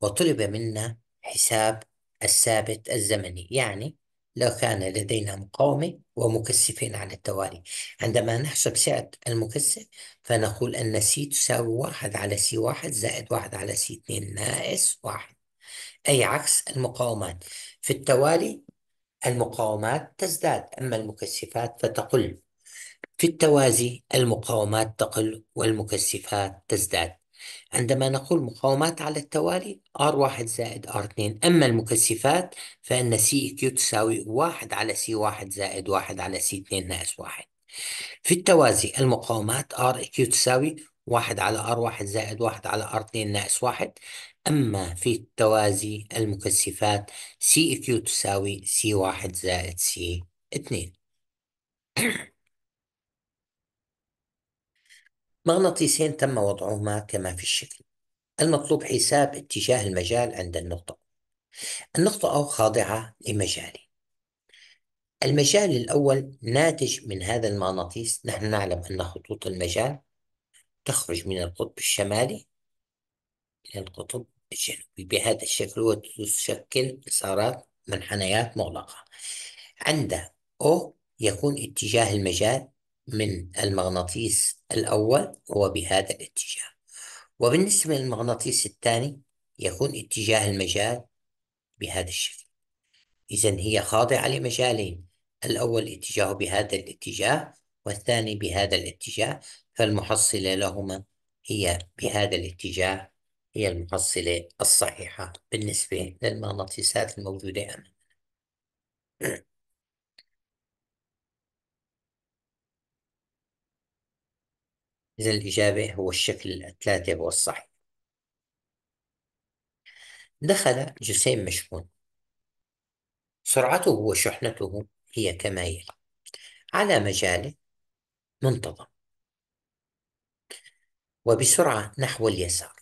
وطلب منا حساب الثابت الزمني يعني لو كان لدينا مقاومة ومكثفين على التوالي عندما نحسب سعة المكثف فنقول أن سي تساوي واحد على سي واحد زائد واحد على سي اثنين ناقص واحد أي عكس المقاومات في التوالي المقاومات تزداد أما المكثفات فتقل في التوازي المقاومات تقل والمكثفات تزداد عندما نقول مقاومات على التوالي R1 زائد R2 أما المكثفات فإن CQ تساوي 1 على C1 زائد 1 على C2 ناقص 1 في التوازي المقاومات RQ تساوي 1 على R1 زائد 1 على R2 ناقص 1 أما في التوازي المكثفات CQ تساوي C1 زائد C2 مغناطيسين تم وضعهما كما في الشكل المطلوب حساب اتجاه المجال عند النقطة النقطة أو خاضعة لمجالي المجال الأول ناتج من هذا المغناطيس نحن نعلم أن خطوط المجال تخرج من القطب الشمالي إلى القطب الجنوبي بهذا الشكل وتشكل إسارات منحنيات مغلقة عند O يكون اتجاه المجال من المغناطيس الأول هو بهذا الاتجاه وبالنسبة للمغناطيس الثاني يكون اتجاه المجال بهذا الشكل إذا هي خاضعة لمجالين الأول اتجاهه بهذا الاتجاه والثاني بهذا الاتجاه فالمحصلة لهما هي بهذا الاتجاه هي المحصلة الصحيحة بالنسبة للمغناطيسات الموجودة أمامنا إذا الإجابة هو الشكل الثلاثة هو الصحيح دخل جسيم مشحون سرعته وشحنته هي كما يلي على مجال منتظم وبسرعة نحو اليسار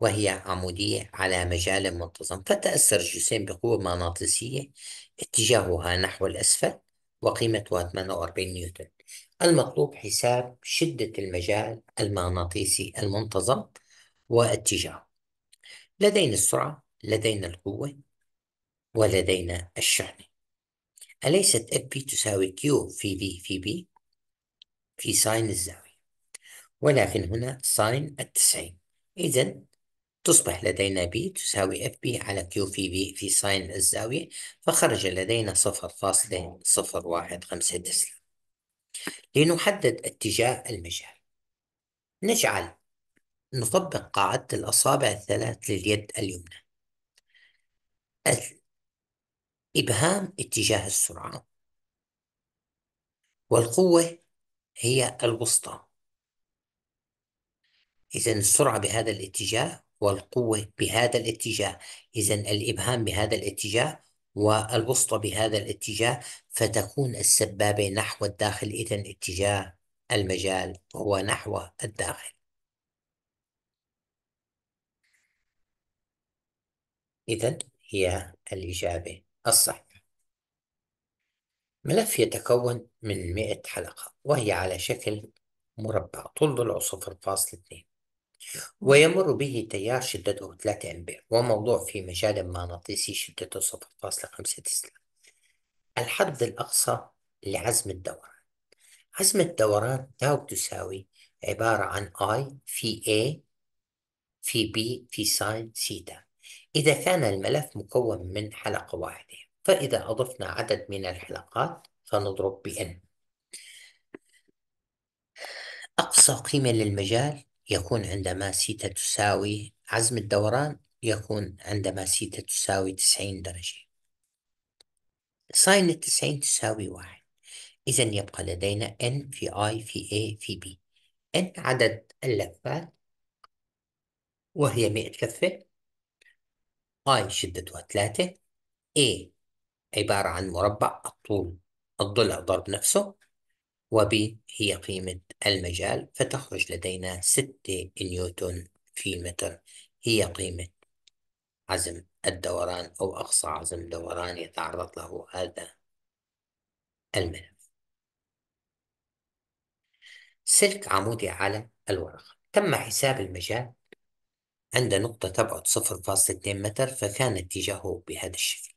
وهي عمودية على مجال منتظم فتأثر جسيم بقوة مغناطيسية اتجاهها نحو الأسفل وقيمتها 48 نيوتن المطلوب حساب شدة المجال المغناطيسي المنتظم واتجاهه لدينا السرعة لدينا القوة ولدينا الشحنة أليست FP تساوي Q في V في B في ساين الزاوية ولكن هنا ساين التسعين إذا تصبح لدينا B تساوي FB على Q في V في ساين الزاوية فخرج لدينا خمسة تسلا لنحدد اتجاه المجال نجعل نطبق قاعدة الأصابع الثلاث لليد اليمنى إبهام اتجاه السرعة والقوة هي الوسطى إذا السرعة بهذا الاتجاه والقوة بهذا الاتجاه إذا الإبهام بهذا الاتجاه والوسطى بهذا الاتجاه فتكون السبابة نحو الداخل إذا اتجاه المجال هو نحو الداخل إذا هي الإجابة الصحيحة ملف يتكون من 100 حلقة وهي على شكل مربع طوله العصفر فاصل 2 ويمر به تيار شدته 3 أمبير وموضوع في مجال مغناطيسي شدته 0.5 تسلا الحد الأقصى لعزم الدوران عزم الدوران تاو تساوي عبارة عن I في A في B في ساين سيتا إذا كان الملف مكون من حلقة واحدة فإذا أضفنا عدد من الحلقات فنضرب بN أقصى قيمة للمجال يكون عندما سيتا تساوي عزم الدوران يكون عندما سيتا تساوي تسعين درجة ساين التسعين تساوي واحد إذا يبقى لدينا n في i في a في b n عدد اللفات وهي مئة لفة i شدتها ثلاثة a عبارة عن مربع الطول الضلع ضرب نفسه وب هي قيمة المجال فتخرج لدينا ستة نيوتن في متر هي قيمة عزم الدوران أو أقصى عزم دوران يتعرض له هذا الملف سلك عمودي على الورق تم حساب المجال عند نقطة تبعد 0.2 متر فكان اتجاهه بهذا الشكل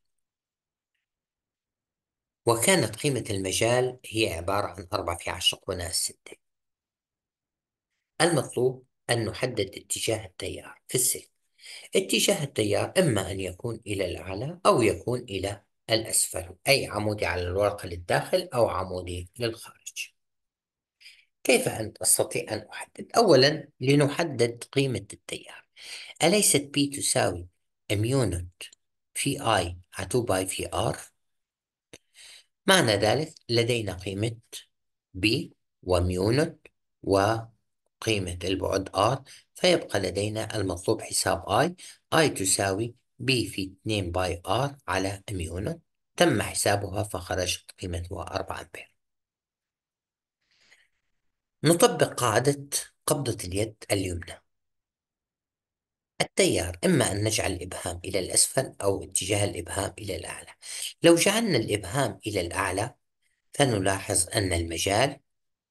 وكانت قيمة المجال هي عبارة عن 14 في عشرة ستة المطلوب أن نحدد اتجاه التيار في السلك اتجاه التيار إما أن يكون إلى الأعلى أو يكون إلى الأسفل أي عمودي على الورقة للداخل أو عمودي للخارج كيف أن أستطيع أن أحدد؟ أولا لنحدد قيمة التيار أليست بي تساوي ميونت في I على 2 باي في R معنى ذلك لدينا قيمة B وميو نوت وقيمة البعد R فيبقى لدينا المطلوب حساب I I تساوي B في 2 باي R على ميو نوت تم حسابها فخرجت قيمتها 4 أمبير نطبق قاعدة قبضة اليد اليمنى التيار إما أن نجعل الإبهام إلى الأسفل أو اتجاه الإبهام إلى الأعلى لو جعلنا الإبهام إلى الأعلى فنلاحظ أن المجال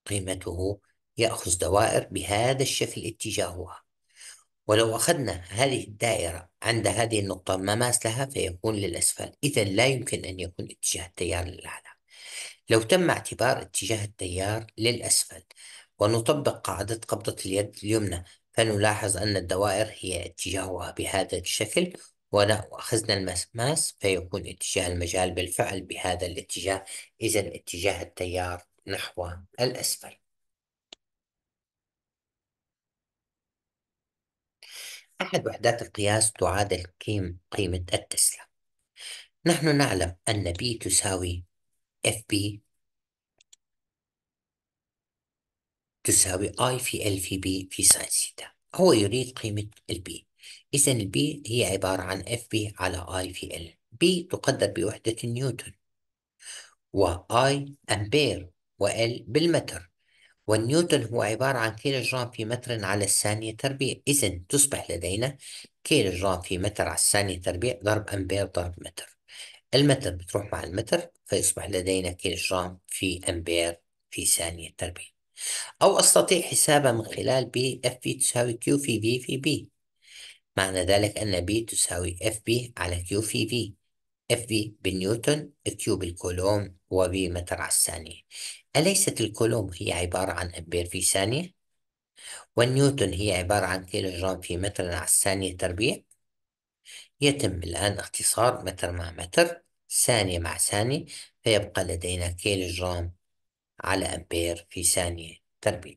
قيمته يأخذ دوائر بهذا الشكل اتجاهها ولو أخذنا هذه الدائرة عند هذه النقطة مماس لها فيكون للأسفل إذا لا يمكن أن يكون اتجاه التيار للأعلى لو تم اعتبار اتجاه التيار للأسفل ونطبق قاعدة قبضة اليد اليمنى فنلاحظ أن الدوائر هي اتجاهها بهذا الشكل ونحو أخذنا المسماس فيكون اتجاه المجال بالفعل بهذا الاتجاه إذا اتجاه التيار نحو الأسفل أحد وحدات القياس تعادل قيم قيمة التسلا نحن نعلم أن B تساوي FB تساوي I في L في B في ساين ثيتا هو يريد قيمة البي إذا البي هي عبارة عن اف بي على I في L بي تقدر بوحدة نيوتن و I أمبير و L بالمتر والنيوتن هو عبارة عن كيلو جرام في متر على الثانية تربيع إذا تصبح لدينا كيلو جرام في متر على الثانية تربيع ضرب أمبير ضرب متر المتر بتروح مع المتر فيصبح لدينا كيلو جرام في أمبير في ثانية تربيع أو أستطيع حسابها من خلال ب بي تساوي كيو في بي في بي معنى ذلك أن بي تساوي اف بي على كيو في اف بي بالنيوتن كيو بالكولوم و متر على الثانية أليست الكولوم هي عبارة عن أمبير في ثانية؟ والنيوتن هي عبارة عن كيلو جرام في متر على الثانية تربيع يتم الآن اختصار متر مع متر ثانية مع ثانية فيبقى لدينا كيلو جرام على أمبير في ثانية تربيع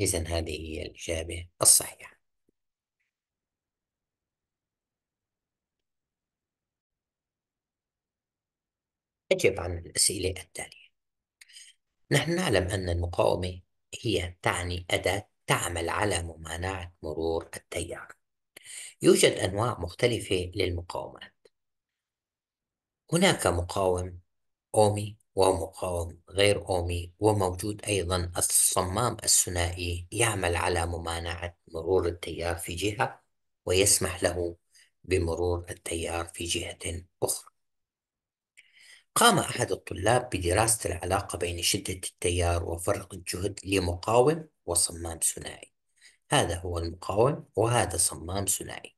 إذا هذه هي الإجابة الصحيحة أجب عن الأسئلة التالية نحن نعلم أن المقاومة هي تعني أداة تعمل على ممانعة مرور التيار يوجد أنواع مختلفة للمقاومات هناك مقاوم أومي ومقاوم غير أومي وموجود أيضا الصمام الثنائي يعمل على ممانعة مرور التيار في جهة ويسمح له بمرور التيار في جهة أخرى قام أحد الطلاب بدراسة العلاقة بين شدة التيار وفرق الجهد لمقاوم وصمام ثنائي هذا هو المقاوم وهذا صمام ثنائي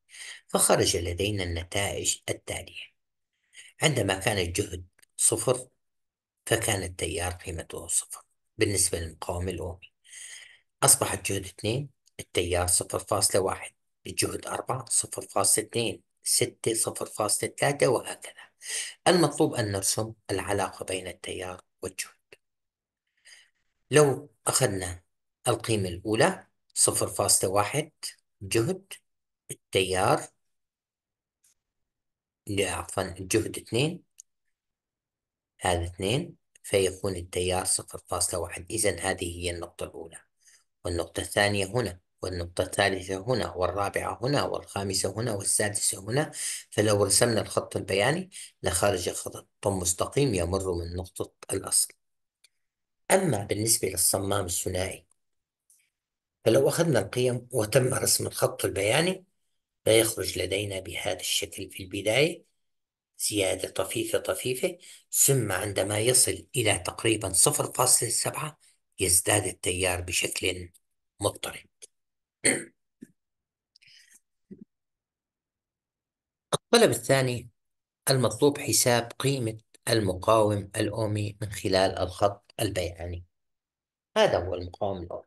فخرج لدينا النتائج التالية عندما كان الجهد صفر فكان التيار قيمته صفر بالنسبة للمقاوم الأومي أصبح الجهد اثنين التيار صفر فاصلة واحد الجهد أربعة صفر فاصلة اثنين ستة صفر فاصلة ثلاثة وهكذا المطلوب أن نرسم العلاقة بين التيار والجهد لو أخذنا القيمة الأولى صفر فاصلة واحد جهد التيار عفوا الجهد اثنين هذا اثنين فيكون التيار صفر فاصلة واحد إذا هذه هي النقطة الأولى والنقطة الثانية هنا والنقطة الثالثة هنا والرابعة هنا والخامسة هنا والسادسة هنا فلو رسمنا الخط البياني لخرج خط مستقيم يمر من نقطة الأصل أما بالنسبة للصمام الثنائي فلو أخذنا القيم وتم رسم الخط البياني فيخرج لدينا بهذا الشكل في البداية زيادة طفيفة طفيفة ثم عندما يصل إلى تقريبا 0.7 يزداد التيار بشكل مضطرب الطلب الثاني المطلوب حساب قيمة المقاوم الأومي من خلال الخط البياني هذا هو المقاوم الأومي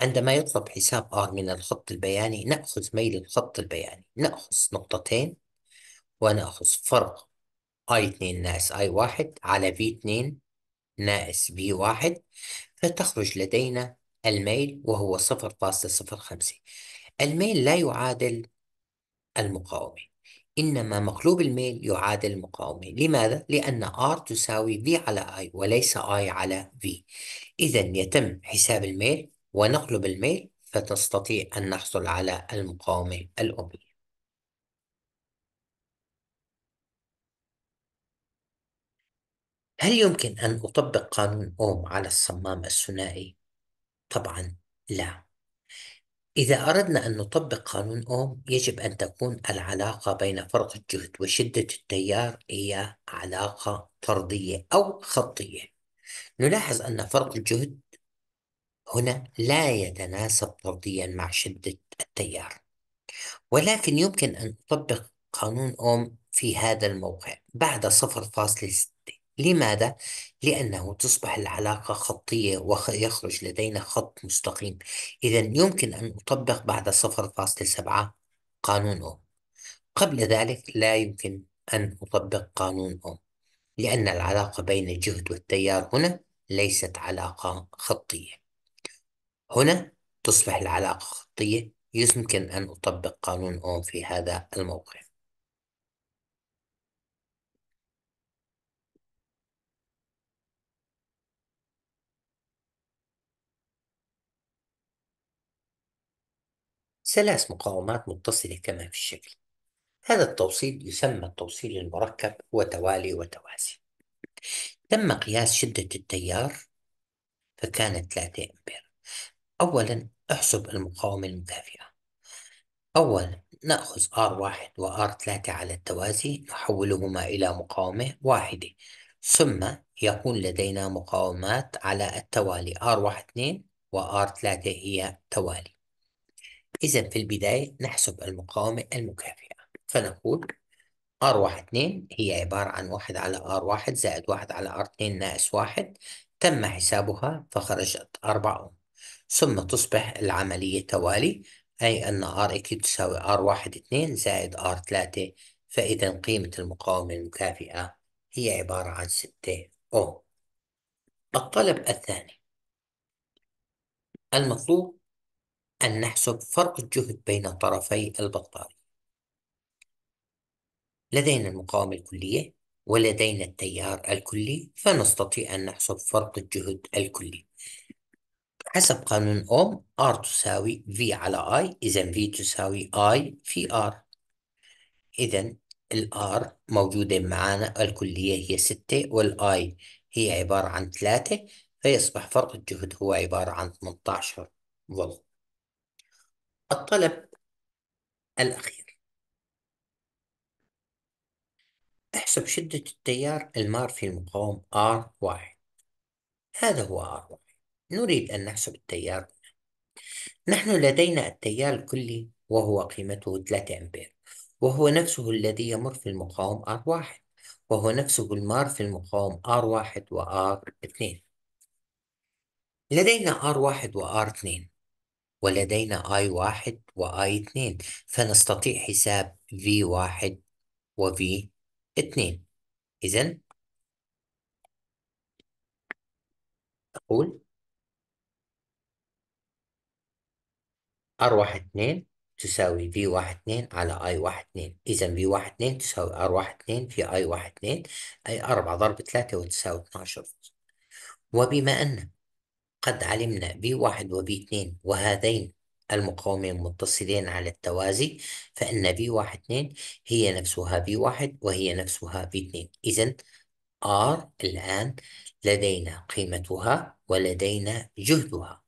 عندما يطلب حساب R من الخط البياني نأخذ ميل الخط البياني نأخذ نقطتين ونأخذ فرق I2 ناقص I1 على V2 ناقص V1 فتخرج لدينا الميل وهو 0.05 الميل لا يعادل المقاومة إنما مقلوب الميل يعادل المقاومة لماذا؟ لأن R تساوي V على I وليس I على V إذا يتم حساب الميل ونقلب الميل فتستطيع أن نحصل على المقاومة الأمية هل يمكن أن أطبق قانون أوم على الصمام الثنائي؟ طبعا لا إذا أردنا أن نطبق قانون أوم يجب أن تكون العلاقة بين فرق الجهد وشدة التيار هي علاقة طردية أو خطية نلاحظ أن فرق الجهد هنا لا يتناسب طرديا مع شدة التيار ولكن يمكن أن أطبق قانون أوم في هذا الموقع بعد 0.6 لماذا؟ لأنه تصبح العلاقة خطية ويخرج لدينا خط مستقيم إذا يمكن أن أطبق بعد 0.7 قانون أوم قبل ذلك لا يمكن أن أطبق قانون أوم لأن العلاقة بين الجهد والتيار هنا ليست علاقة خطية هنا تصبح العلاقة خطية يمكن أن أطبق قانون أوم في هذا الموقع ثلاث مقاومات متصلة كما في الشكل هذا التوصيل يسمى التوصيل المركب وتوالي وتوازي تم قياس شدة التيار فكانت 3 أمبير أولا احسب المقاومة المكافئة أولا نأخذ R1 و R3 على التوازي نحولهما إلى مقاومة واحدة ثم يكون لدينا مقاومات على التوالي R12 و R3 هي توالي إذا في البداية نحسب المقاومة المكافئة فنقول r 1 2 هي عبارة عن 1 على R1 زائد 1 على R2 ناقص 1 تم حسابها فخرجت 4 أوم ثم تصبح العملية توالي أي أن RAQ تساوي R1 2 زائد R 3 فإذا قيمة المقاومة المكافئة هي عبارة عن 6 أو الطلب الثاني المطلوب أن نحسب فرق الجهد بين طرفي البطارية لدينا المقاومة الكلية ولدينا التيار الكلي فنستطيع أن نحسب فرق الجهد الكلي حسب قانون أوم R تساوي V على I إذا V تساوي I في R إذا R موجودة معنا الكلية هي ستة I هي عبارة عن ثلاثة فيصبح فرق الجهد هو عبارة عن 18 فولت الطلب الأخير احسب شدة التيار المار في المقاوم R1 هذا هو R1 نريد أن نحسب التيار نحن لدينا التيار الكلي وهو قيمته 3 أمبير وهو نفسه الذي يمر في المقاوم R1 وهو نفسه المار في المقاوم R1 و R2 لدينا R1 و R2 ولدينا I1 و I2 فنستطيع حساب V1 و V2 إذن أقول ار واحد اتنين تساوي في واحد اتنين على اي واحد اتنين اذا في واحد اتنين تساوي ار واحد اتنين في اي واحد اتنين اي اربعة ضرب تلاتة وتساوي اتناشر وبما ان قد علمنا في واحد وفي اتنين وهذين المقاومين متصلين على التوازي فإن في واحد اتنين هي نفسها في واحد وهي نفسها في اتنين إذا R الآن لدينا قيمتها ولدينا جهدها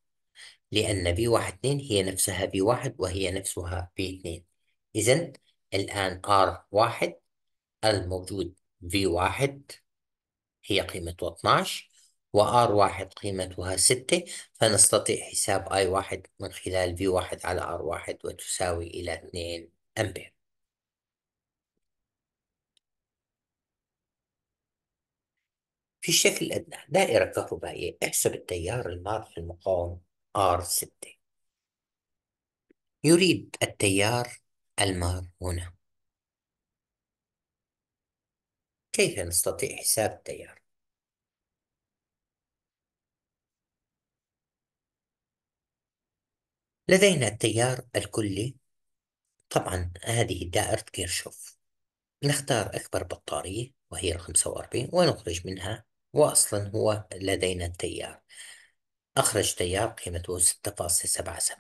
لأن بي واحد اتنين هي نفسها بي واحد وهي نفسها بي اتنين إذا الآن R واحد الموجود في واحد هي قيمته 12 وآر واحد قيمتها ستة فنستطيع حساب I واحد من خلال في واحد على R واحد وتساوي إلى 2 أمبير في الشكل الأدنى دائرة كهربائية احسب التيار المار في المقاومة R6 يريد التيار المار هنا كيف نستطيع حساب التيار لدينا التيار الكلي طبعا هذه دائرة كيرشوف نختار أكبر بطارية وهي الخمسة 45 ونخرج منها وأصلا هو لدينا التيار أخرج تيار قيمته 6.77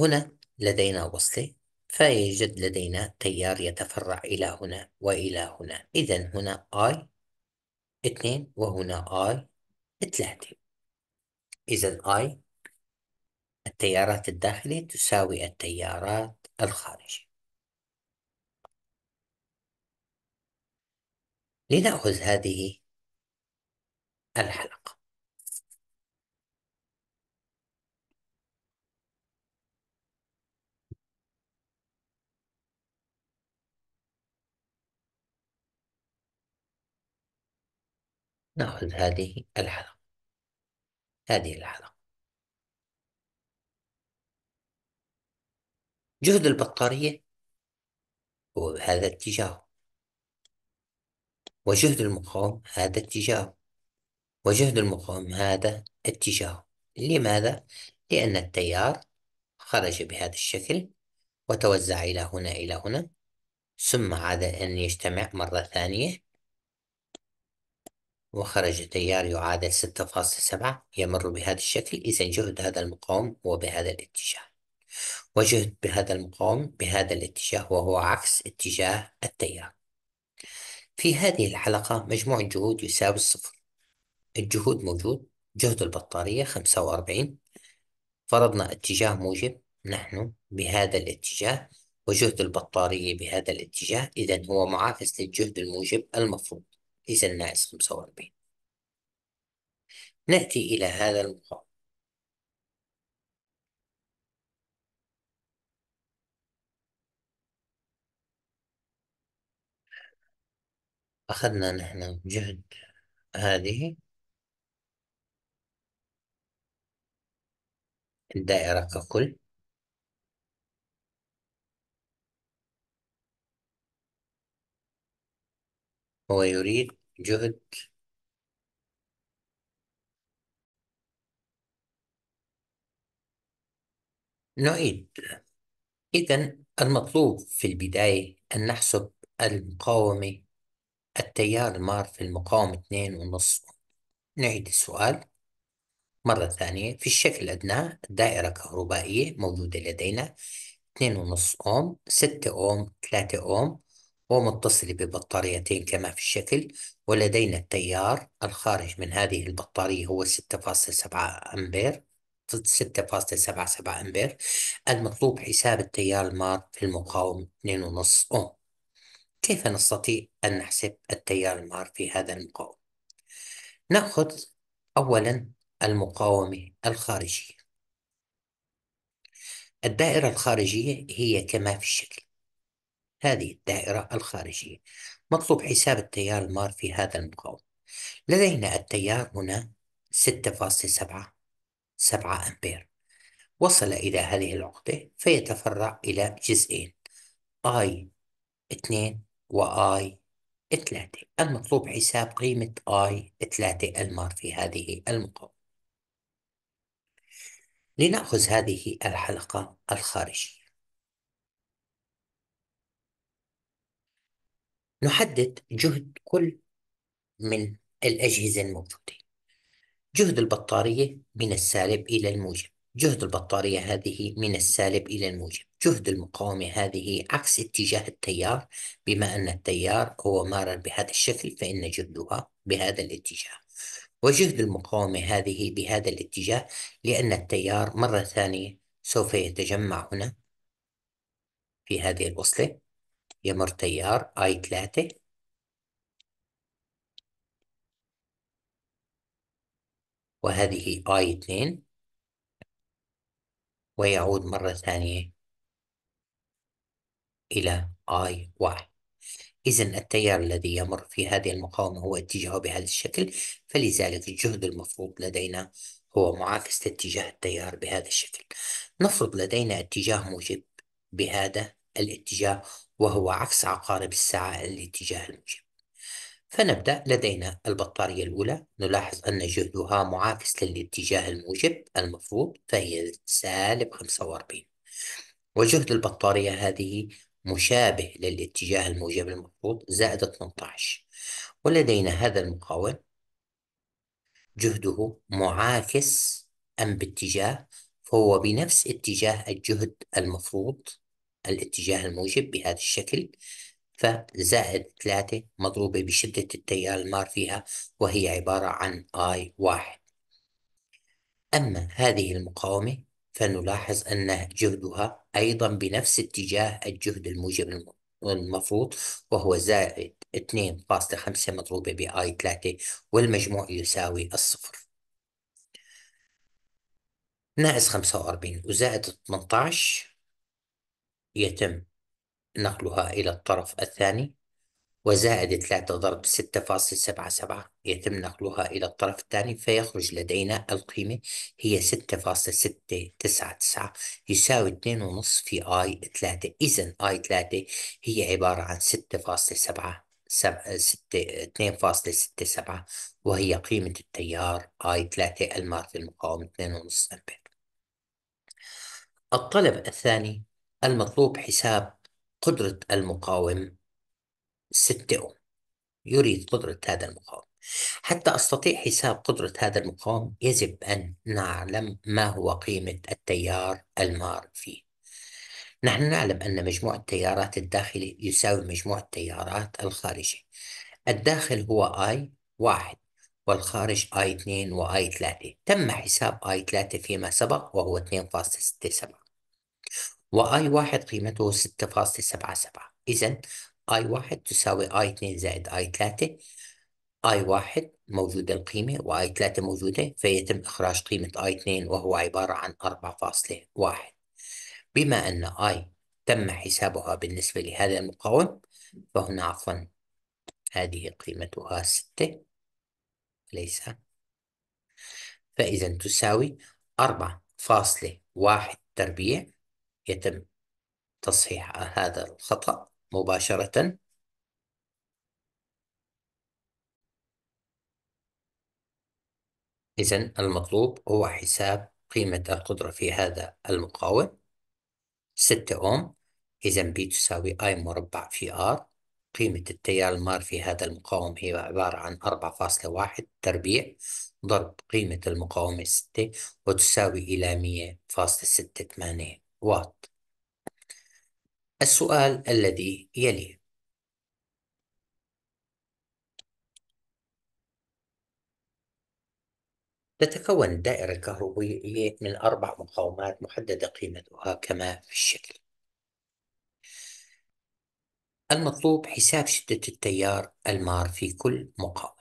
هنا لدينا وصلة فيوجد لدينا تيار يتفرع إلى هنا وإلى هنا إذا هنا I اثنين وهنا I ثلاثة إذا I التيارات الداخلية تساوي التيارات الخارجية لنأخذ هذه الحلقة نأخذ هذه الحلقة هذه الحلقة جهد البطارية هو هذا اتجاهه وجهد المقاوم هذا اتجاهه وجهد المقاوم هذا اتجاهه لماذا؟ لأن التيار خرج بهذا الشكل وتوزع إلى هنا إلى هنا ثم عاد أن يجتمع مرة ثانية وخرج تيار يعادل 6.7 يمر بهذا الشكل إذا جهد هذا المقاوم هو بهذا الاتجاه وجهد بهذا المقاوم بهذا الاتجاه وهو عكس اتجاه التيار في هذه الحلقة مجموع الجهود يساوي الصفر الجهود موجود جهد البطارية 45 فرضنا اتجاه موجب نحن بهذا الاتجاه وجهد البطارية بهذا الاتجاه إذا هو معاكس للجهد الموجب المفروض إذا ناقص خمسة وأربعين نأتي إلى هذا المقام أخذنا نحن جهد هذه الدائرة ككل هو يريد جهد نعيد إذا المطلوب في البداية أن نحسب المقاومة التيار مار في المقاومة اثنين ونص نعيد السؤال مرة ثانية في الشكل الأدنى دائرة كهربائية موجودة لدينا اثنين ونص أوم ستة أوم ثلاثة أوم ومتصل ببطاريتين كما في الشكل ولدينا التيار الخارج من هذه البطارية هو 6.7 أمبير 6.77 أمبير المطلوب حساب التيار المار في المقاومة 2.5 أوم كيف نستطيع أن نحسب التيار المار في هذا المقاوم؟ نأخذ أولا المقاومة الخارجية الدائرة الخارجية هي كما في الشكل هذه الدائرة الخارجية مطلوب حساب التيار المار في هذا المقاومة لدينا التيار هنا 6.7 7 أمبير وصل إلى هذه العقدة فيتفرع إلى جزئين I 2 و I 3 المطلوب حساب قيمة I 3 المار في هذه المقاومة لنأخذ هذه الحلقة الخارجية نحدد جهد كل من الأجهزة الموجودة جهد البطارية من السالب إلى الموجب جهد البطارية هذه من السالب إلى الموجب جهد المقاومة هذه عكس اتجاه التيار بما أن التيار هو مارا بهذا الشكل فإن جهدها بهذا الاتجاه وجهد المقاومة هذه بهذا الاتجاه لأن التيار مرة ثانية سوف يتجمع هنا في هذه الوصلة يمر تيار اي 3 وهذه اي 2 ويعود مرة ثانية إلى اي 1 إذا التيار الذي يمر في هذه المقاومة هو اتجاهه بهذا الشكل فلذلك الجهد المفروض لدينا هو معاكس اتجاه التيار بهذا الشكل نفرض لدينا اتجاه موجب بهذا الاتجاه وهو عكس عقارب الساعة الاتجاه الموجب فنبدأ لدينا البطارية الأولى نلاحظ أن جهدها معاكس للاتجاه الموجب المفروض فهي سالب 45 وجهد البطارية هذه مشابه للاتجاه الموجب المفروض زائد 18 ولدينا هذا المقاوم جهده معاكس أم باتجاه فهو بنفس اتجاه الجهد المفروض الاتجاه الموجب بهذا الشكل فزائد ثلاثة مضروبة بشدة التيار المار فيها وهي عبارة عن I واحد أما هذه المقاومة فنلاحظ أن جهدها أيضا بنفس اتجاه الجهد الموجب المفروض وهو زائد 2.5 مضروبة بآي 3 والمجموع يساوي الصفر ناقص 45 وزائد 18 يتم نقلها إلى الطرف الثاني وزائد 3 ضرب 6.77 يتم نقلها إلى الطرف الثاني فيخرج لدينا القيمة هي 6.699 يساوي 2.5 في I 3 إذا I 3 هي عبارة عن 6.7 2.67 وهي قيمة التيار I 3 الماثل المقاومة 2.5 أمبير الطلب الثاني المطلوب حساب قدرة المقاوم 6 أوم يريد قدرة هذا المقاوم حتى أستطيع حساب قدرة هذا المقاوم يجب أن نعلم ما هو قيمة التيار المار فيه نحن نعلم أن مجموع التيارات الداخلي يساوي مجموع التيارات الخارجي الداخل هو I واحد والخارج I2 و I3 تم حساب I3 فيما سبق وهو 2.67 وآي واحد قيمته 6.77 إذا آي واحد تساوي آي 2 زائد آي 3 آي واحد موجودة القيمة وآي 3 موجودة فيتم إخراج قيمة آي 2 وهو عبارة عن 4.1 بما أن آي تم حسابها بالنسبة لهذا المقاوم فهنا عفوا هذه قيمتها 6 ليس فإذا تساوي 4.1 تربيع يتم تصحيح هذا الخطأ مباشرة إذن المطلوب هو حساب قيمة القدرة في هذا المقاوم 6 أوم إذا بي تساوي I مربع في R قيمة التيار المار في هذا المقاوم هي عبارة عن 4.1 تربيع ضرب قيمة المقاومة 6 وتساوي إلى مية فاصلة ستة واط السؤال الذي يلي تتكون الدائرة الكهربائية من أربع مقاومات محددة قيمتها كما في الشكل المطلوب حساب شدة التيار المار في كل مقاومة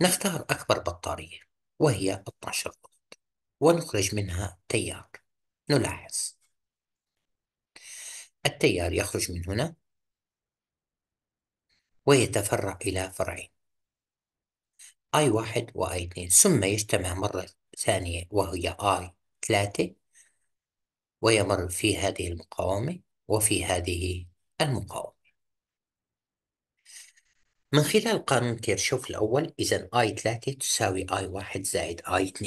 نختار أكبر بطارية وهي 12 فولت ونخرج منها تيار نلاحظ التيار يخرج من هنا ويتفرع إلى فرعين I1 و I2 ثم يجتمع مرة ثانية وهي I3 ويمر في هذه المقاومة وفي هذه المقاومة من خلال قانون كيرشوف الأول إذا I3 تساوي I1 زائد I2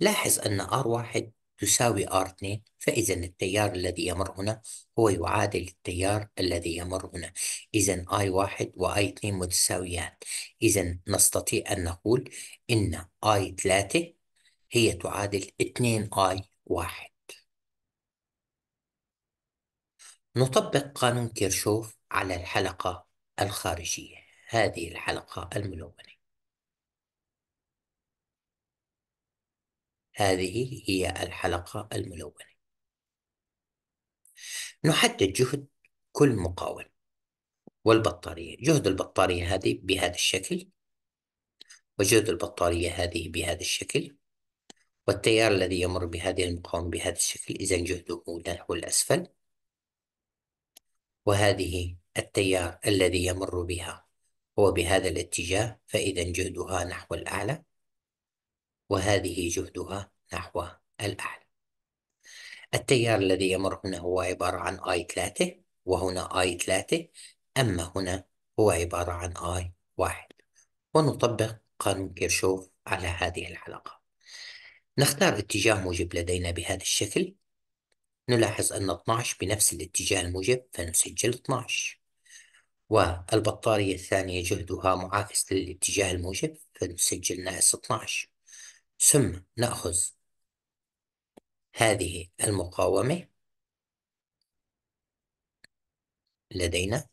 لاحظ أن R1 تساوي R2 فإذا التيار الذي يمر هنا هو يعادل التيار الذي يمر هنا إذا 1 و i وI2 متساويان إذا نستطيع أن نقول إن I3 هي تعادل 2I1 نطبق قانون كيرشوف على الحلقة الخارجية هذه الحلقة الملونة هذه هي الحلقة الملونة نحدد جهد كل مقاوم والبطارية جهد البطارية هذه بهذا الشكل وجهد البطارية هذه بهذا الشكل والتيار الذي يمر بهذه المقاومة بهذا الشكل إذا جهده نحو الأسفل وهذه التيار الذي يمر بها هو بهذا الاتجاه فإذا جهدها نحو الأعلى وهذه جهدها نحو الأعلى التيار الذي يمر هنا هو عبارة عن I 3 وهنا I 3 أما هنا هو عبارة عن I 1 ونطبق قانون كيرشوف على هذه العلاقة نختار اتجاه موجب لدينا بهذا الشكل نلاحظ أن 12 بنفس الاتجاه الموجب فنسجل 12 والبطارية الثانية جهدها معاكس للاتجاه الموجب فنسجل ناقص 12 ثم نأخذ هذه المقاومة لدينا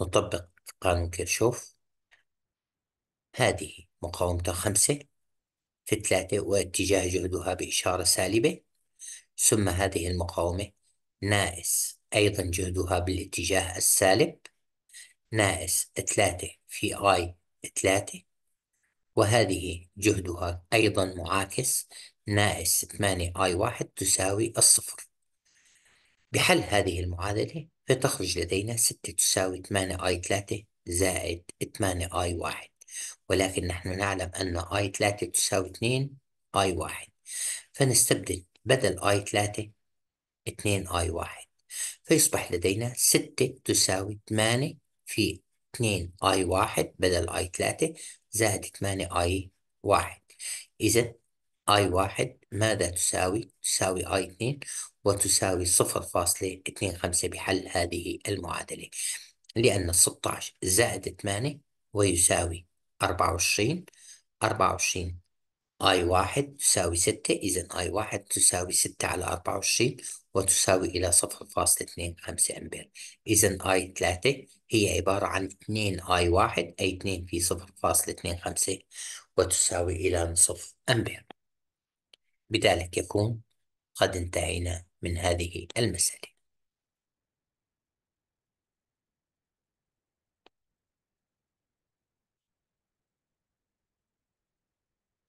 نطبق قانون كيرشوف هذه مقاومتها خمسة في ثلاثة واتجاه جهدها بإشارة سالبة ثم هذه المقاومة ناقص أيضا جهدها بالاتجاه السالب ناقص ثلاثة في آي ثلاثة وهذه جهدها أيضا معاكس ناقص 8 i واحد تساوي الصفر بحل هذه المعادلة فتخرج لدينا 6 تساوي 8 i 3 زائد 8 i واحد ولكن نحن نعلم أن i 3 تساوي 2 i واحد فنستبدل بدل i 3 2 i واحد فيصبح لدينا 6 تساوي 8 في 2 اي واحد بدل اي 3 زائد 8 اي واحد إذا اي واحد ماذا تساوي؟ تساوي اي 2 وتساوي صفر فاصلة خمسة بحل هذه المعادلة لأن 16 زائد 8 ويساوي أربعة وعشرين أربعة وعشرين اي واحد تساوي ستة إذا اي واحد تساوي ستة على أربعة وعشرين وتساوي إلى صفر فاصلة اثنين خمسة أمبير إذا اي ثلاثة هي عبارة عن اثنين اي واحد أي اثنين في صفر فاصلة اثنين خمسة وتساوي إلى نصف أمبير بذلك يكون قد انتهينا من هذه المسألة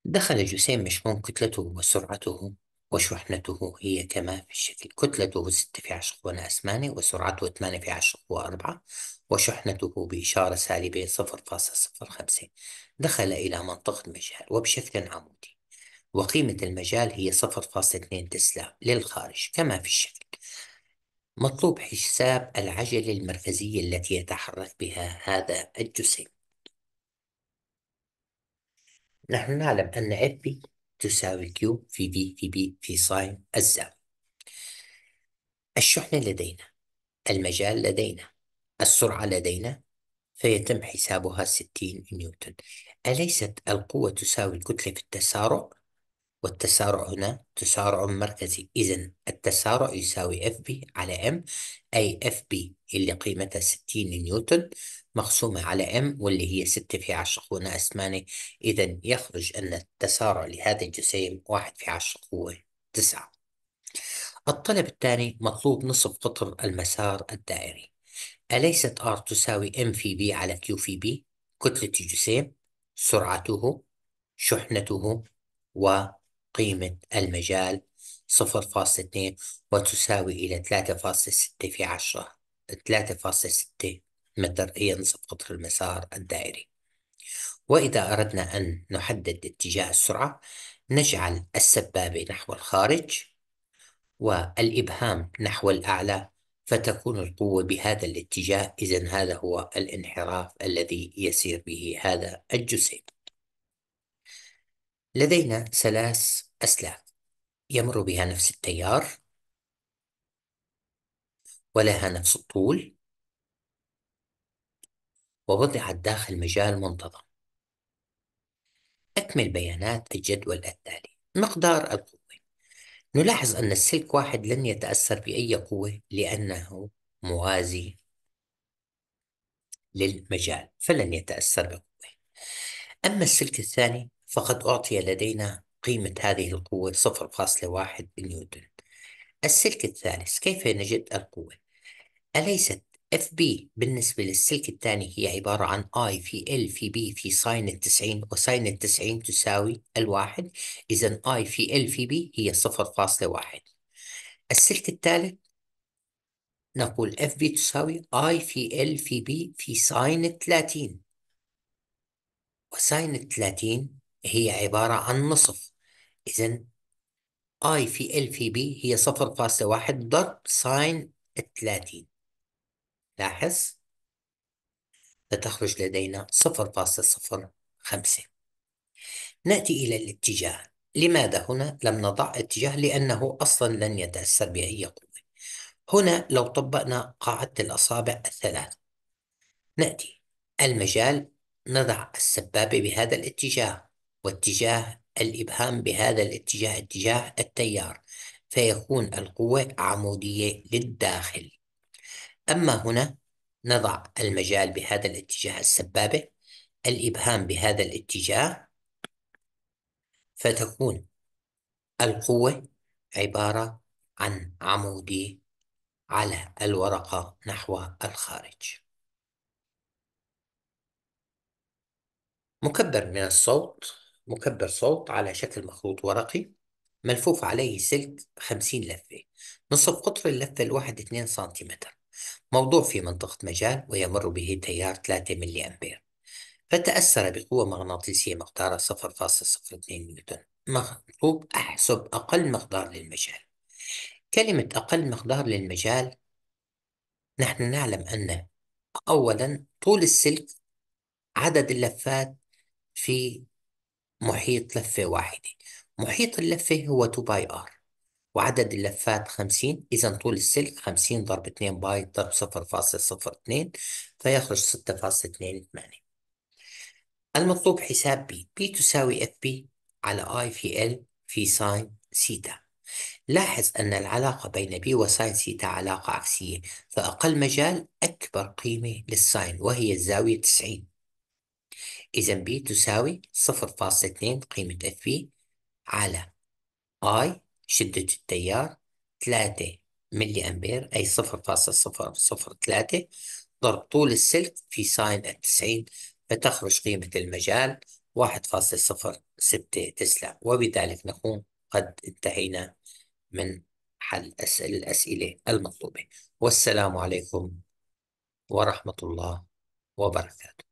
دخل جسيم مشمون كتلته وسرعته وشحنته هي كما في الشكل كتلته ستة في عشق وناس ثمانية وسرعته 8 في قوة 4 وشحنته بإشارة سالبة صفر فاصلة خمسة دخل إلى منطقة مجال وبشكل عمودي وقيمة المجال هي صفر فاصلة تسلا للخارج كما في الشكل مطلوب حساب العجلة المركزية التي يتحرك بها هذا الجسيم نحن نعلم أن اف بي تساوي كيو في بي في بي في ساين الزاوية الشحنة لدينا المجال لدينا السرعة لدينا فيتم حسابها 60 نيوتن أليست القوة تساوي الكتلة في التسارع؟ والتسارع هنا تسارع مركزي إذا التسارع يساوي اف بي على ام أي اف بي اللي قيمتها 60 نيوتن مقسومة على M واللي هي 6 في 10 قوة ناقص 8 إذا يخرج أن التسارع لهذا الجسيم 1 في 10 قوة 9 الطلب الثاني مطلوب نصف قطر المسار الدائري أليست R تساوي M في B على Q في B كتلة الجسيم سرعته شحنته وقيمة المجال 0.2 وتساوي إلى 3.6 في 10 3.6 متر هي نصف قطر المسار الدائري وإذا أردنا أن نحدد اتجاه السرعة نجعل السبابة نحو الخارج والإبهام نحو الأعلى فتكون القوة بهذا الاتجاه إذا هذا هو الانحراف الذي يسير به هذا الجسيم لدينا ثلاث أسلاك يمر بها نفس التيار ولها نفس الطول ووضعت داخل مجال منتظم أكمل بيانات الجدول التالي مقدار القوة نلاحظ أن السلك واحد لن يتأثر بأي قوة لأنه موازي للمجال فلن يتأثر بقوة أما السلك الثاني فقد أعطي لدينا قيمة هذه القوة 0.1 نيوتن السلك الثالث كيف نجد القوة؟ أليست اف بي بالنسبة للسلك الثاني هي عبارة عن اي في ال في بي في ساين التسعين وساين التسعين تساوي الواحد إذا اي في ال في بي هي صفر فاصلة واحد السلك الثالث نقول اف بي تساوي اي في ال في بي في ساين الثلاثين وساين الثلاثين هي عبارة عن نصف إذا اي في ال في بي هي صفر فاصلة واحد ضرب ساين الثلاثين لاحظ فتخرج لدينا 0.05 نأتي إلى الاتجاه لماذا هنا لم نضع اتجاه لأنه أصلا لن يتأثر بأي قوة هنا لو طبقنا قاعدة الأصابع الثلاث نأتي المجال نضع السبابة بهذا الاتجاه واتجاه الإبهام بهذا الاتجاه اتجاه التيار فيكون القوة عمودية للداخل أما هنا نضع المجال بهذا الاتجاه السبابة الإبهام بهذا الاتجاه فتكون القوة عبارة عن عمودي على الورقة نحو الخارج مكبر من الصوت مكبر صوت على شكل مخروط ورقي ملفوف عليه سلك 50 لفة نصف قطر اللفة الواحد 2 سنتيمتر موضوع في منطقة مجال ويمر به تيار 3 ملي أمبير فتأثر بقوة مغناطيسية مقدارها 0.02 نيوتن مطلوب أحسب أقل مقدار للمجال كلمة أقل مقدار للمجال نحن نعلم أن أولا طول السلك عدد اللفات في محيط لفة واحدة محيط اللفة هو 2 باي آر وعدد اللفات 50 إذا طول السلك 50 ضرب 2 باي ضرب 0.02 فيخرج 6.28 المطلوب حساب بي بي تساوي اف بي على اي في ال في ساين سيتا لاحظ أن العلاقة بين بي وساين سيتا علاقة عكسية فأقل مجال أكبر قيمة للساين وهي الزاوية 90 إذا بي تساوي 0.2 قيمة اف بي على اي شدة التيار 3 ملي أمبير أي 0.003 ضرب طول السلك في ساين التسعين فتخرج قيمة المجال 1.06 تسلا وبذلك نكون قد انتهينا من حل الأسئلة المطلوبة والسلام عليكم ورحمة الله وبركاته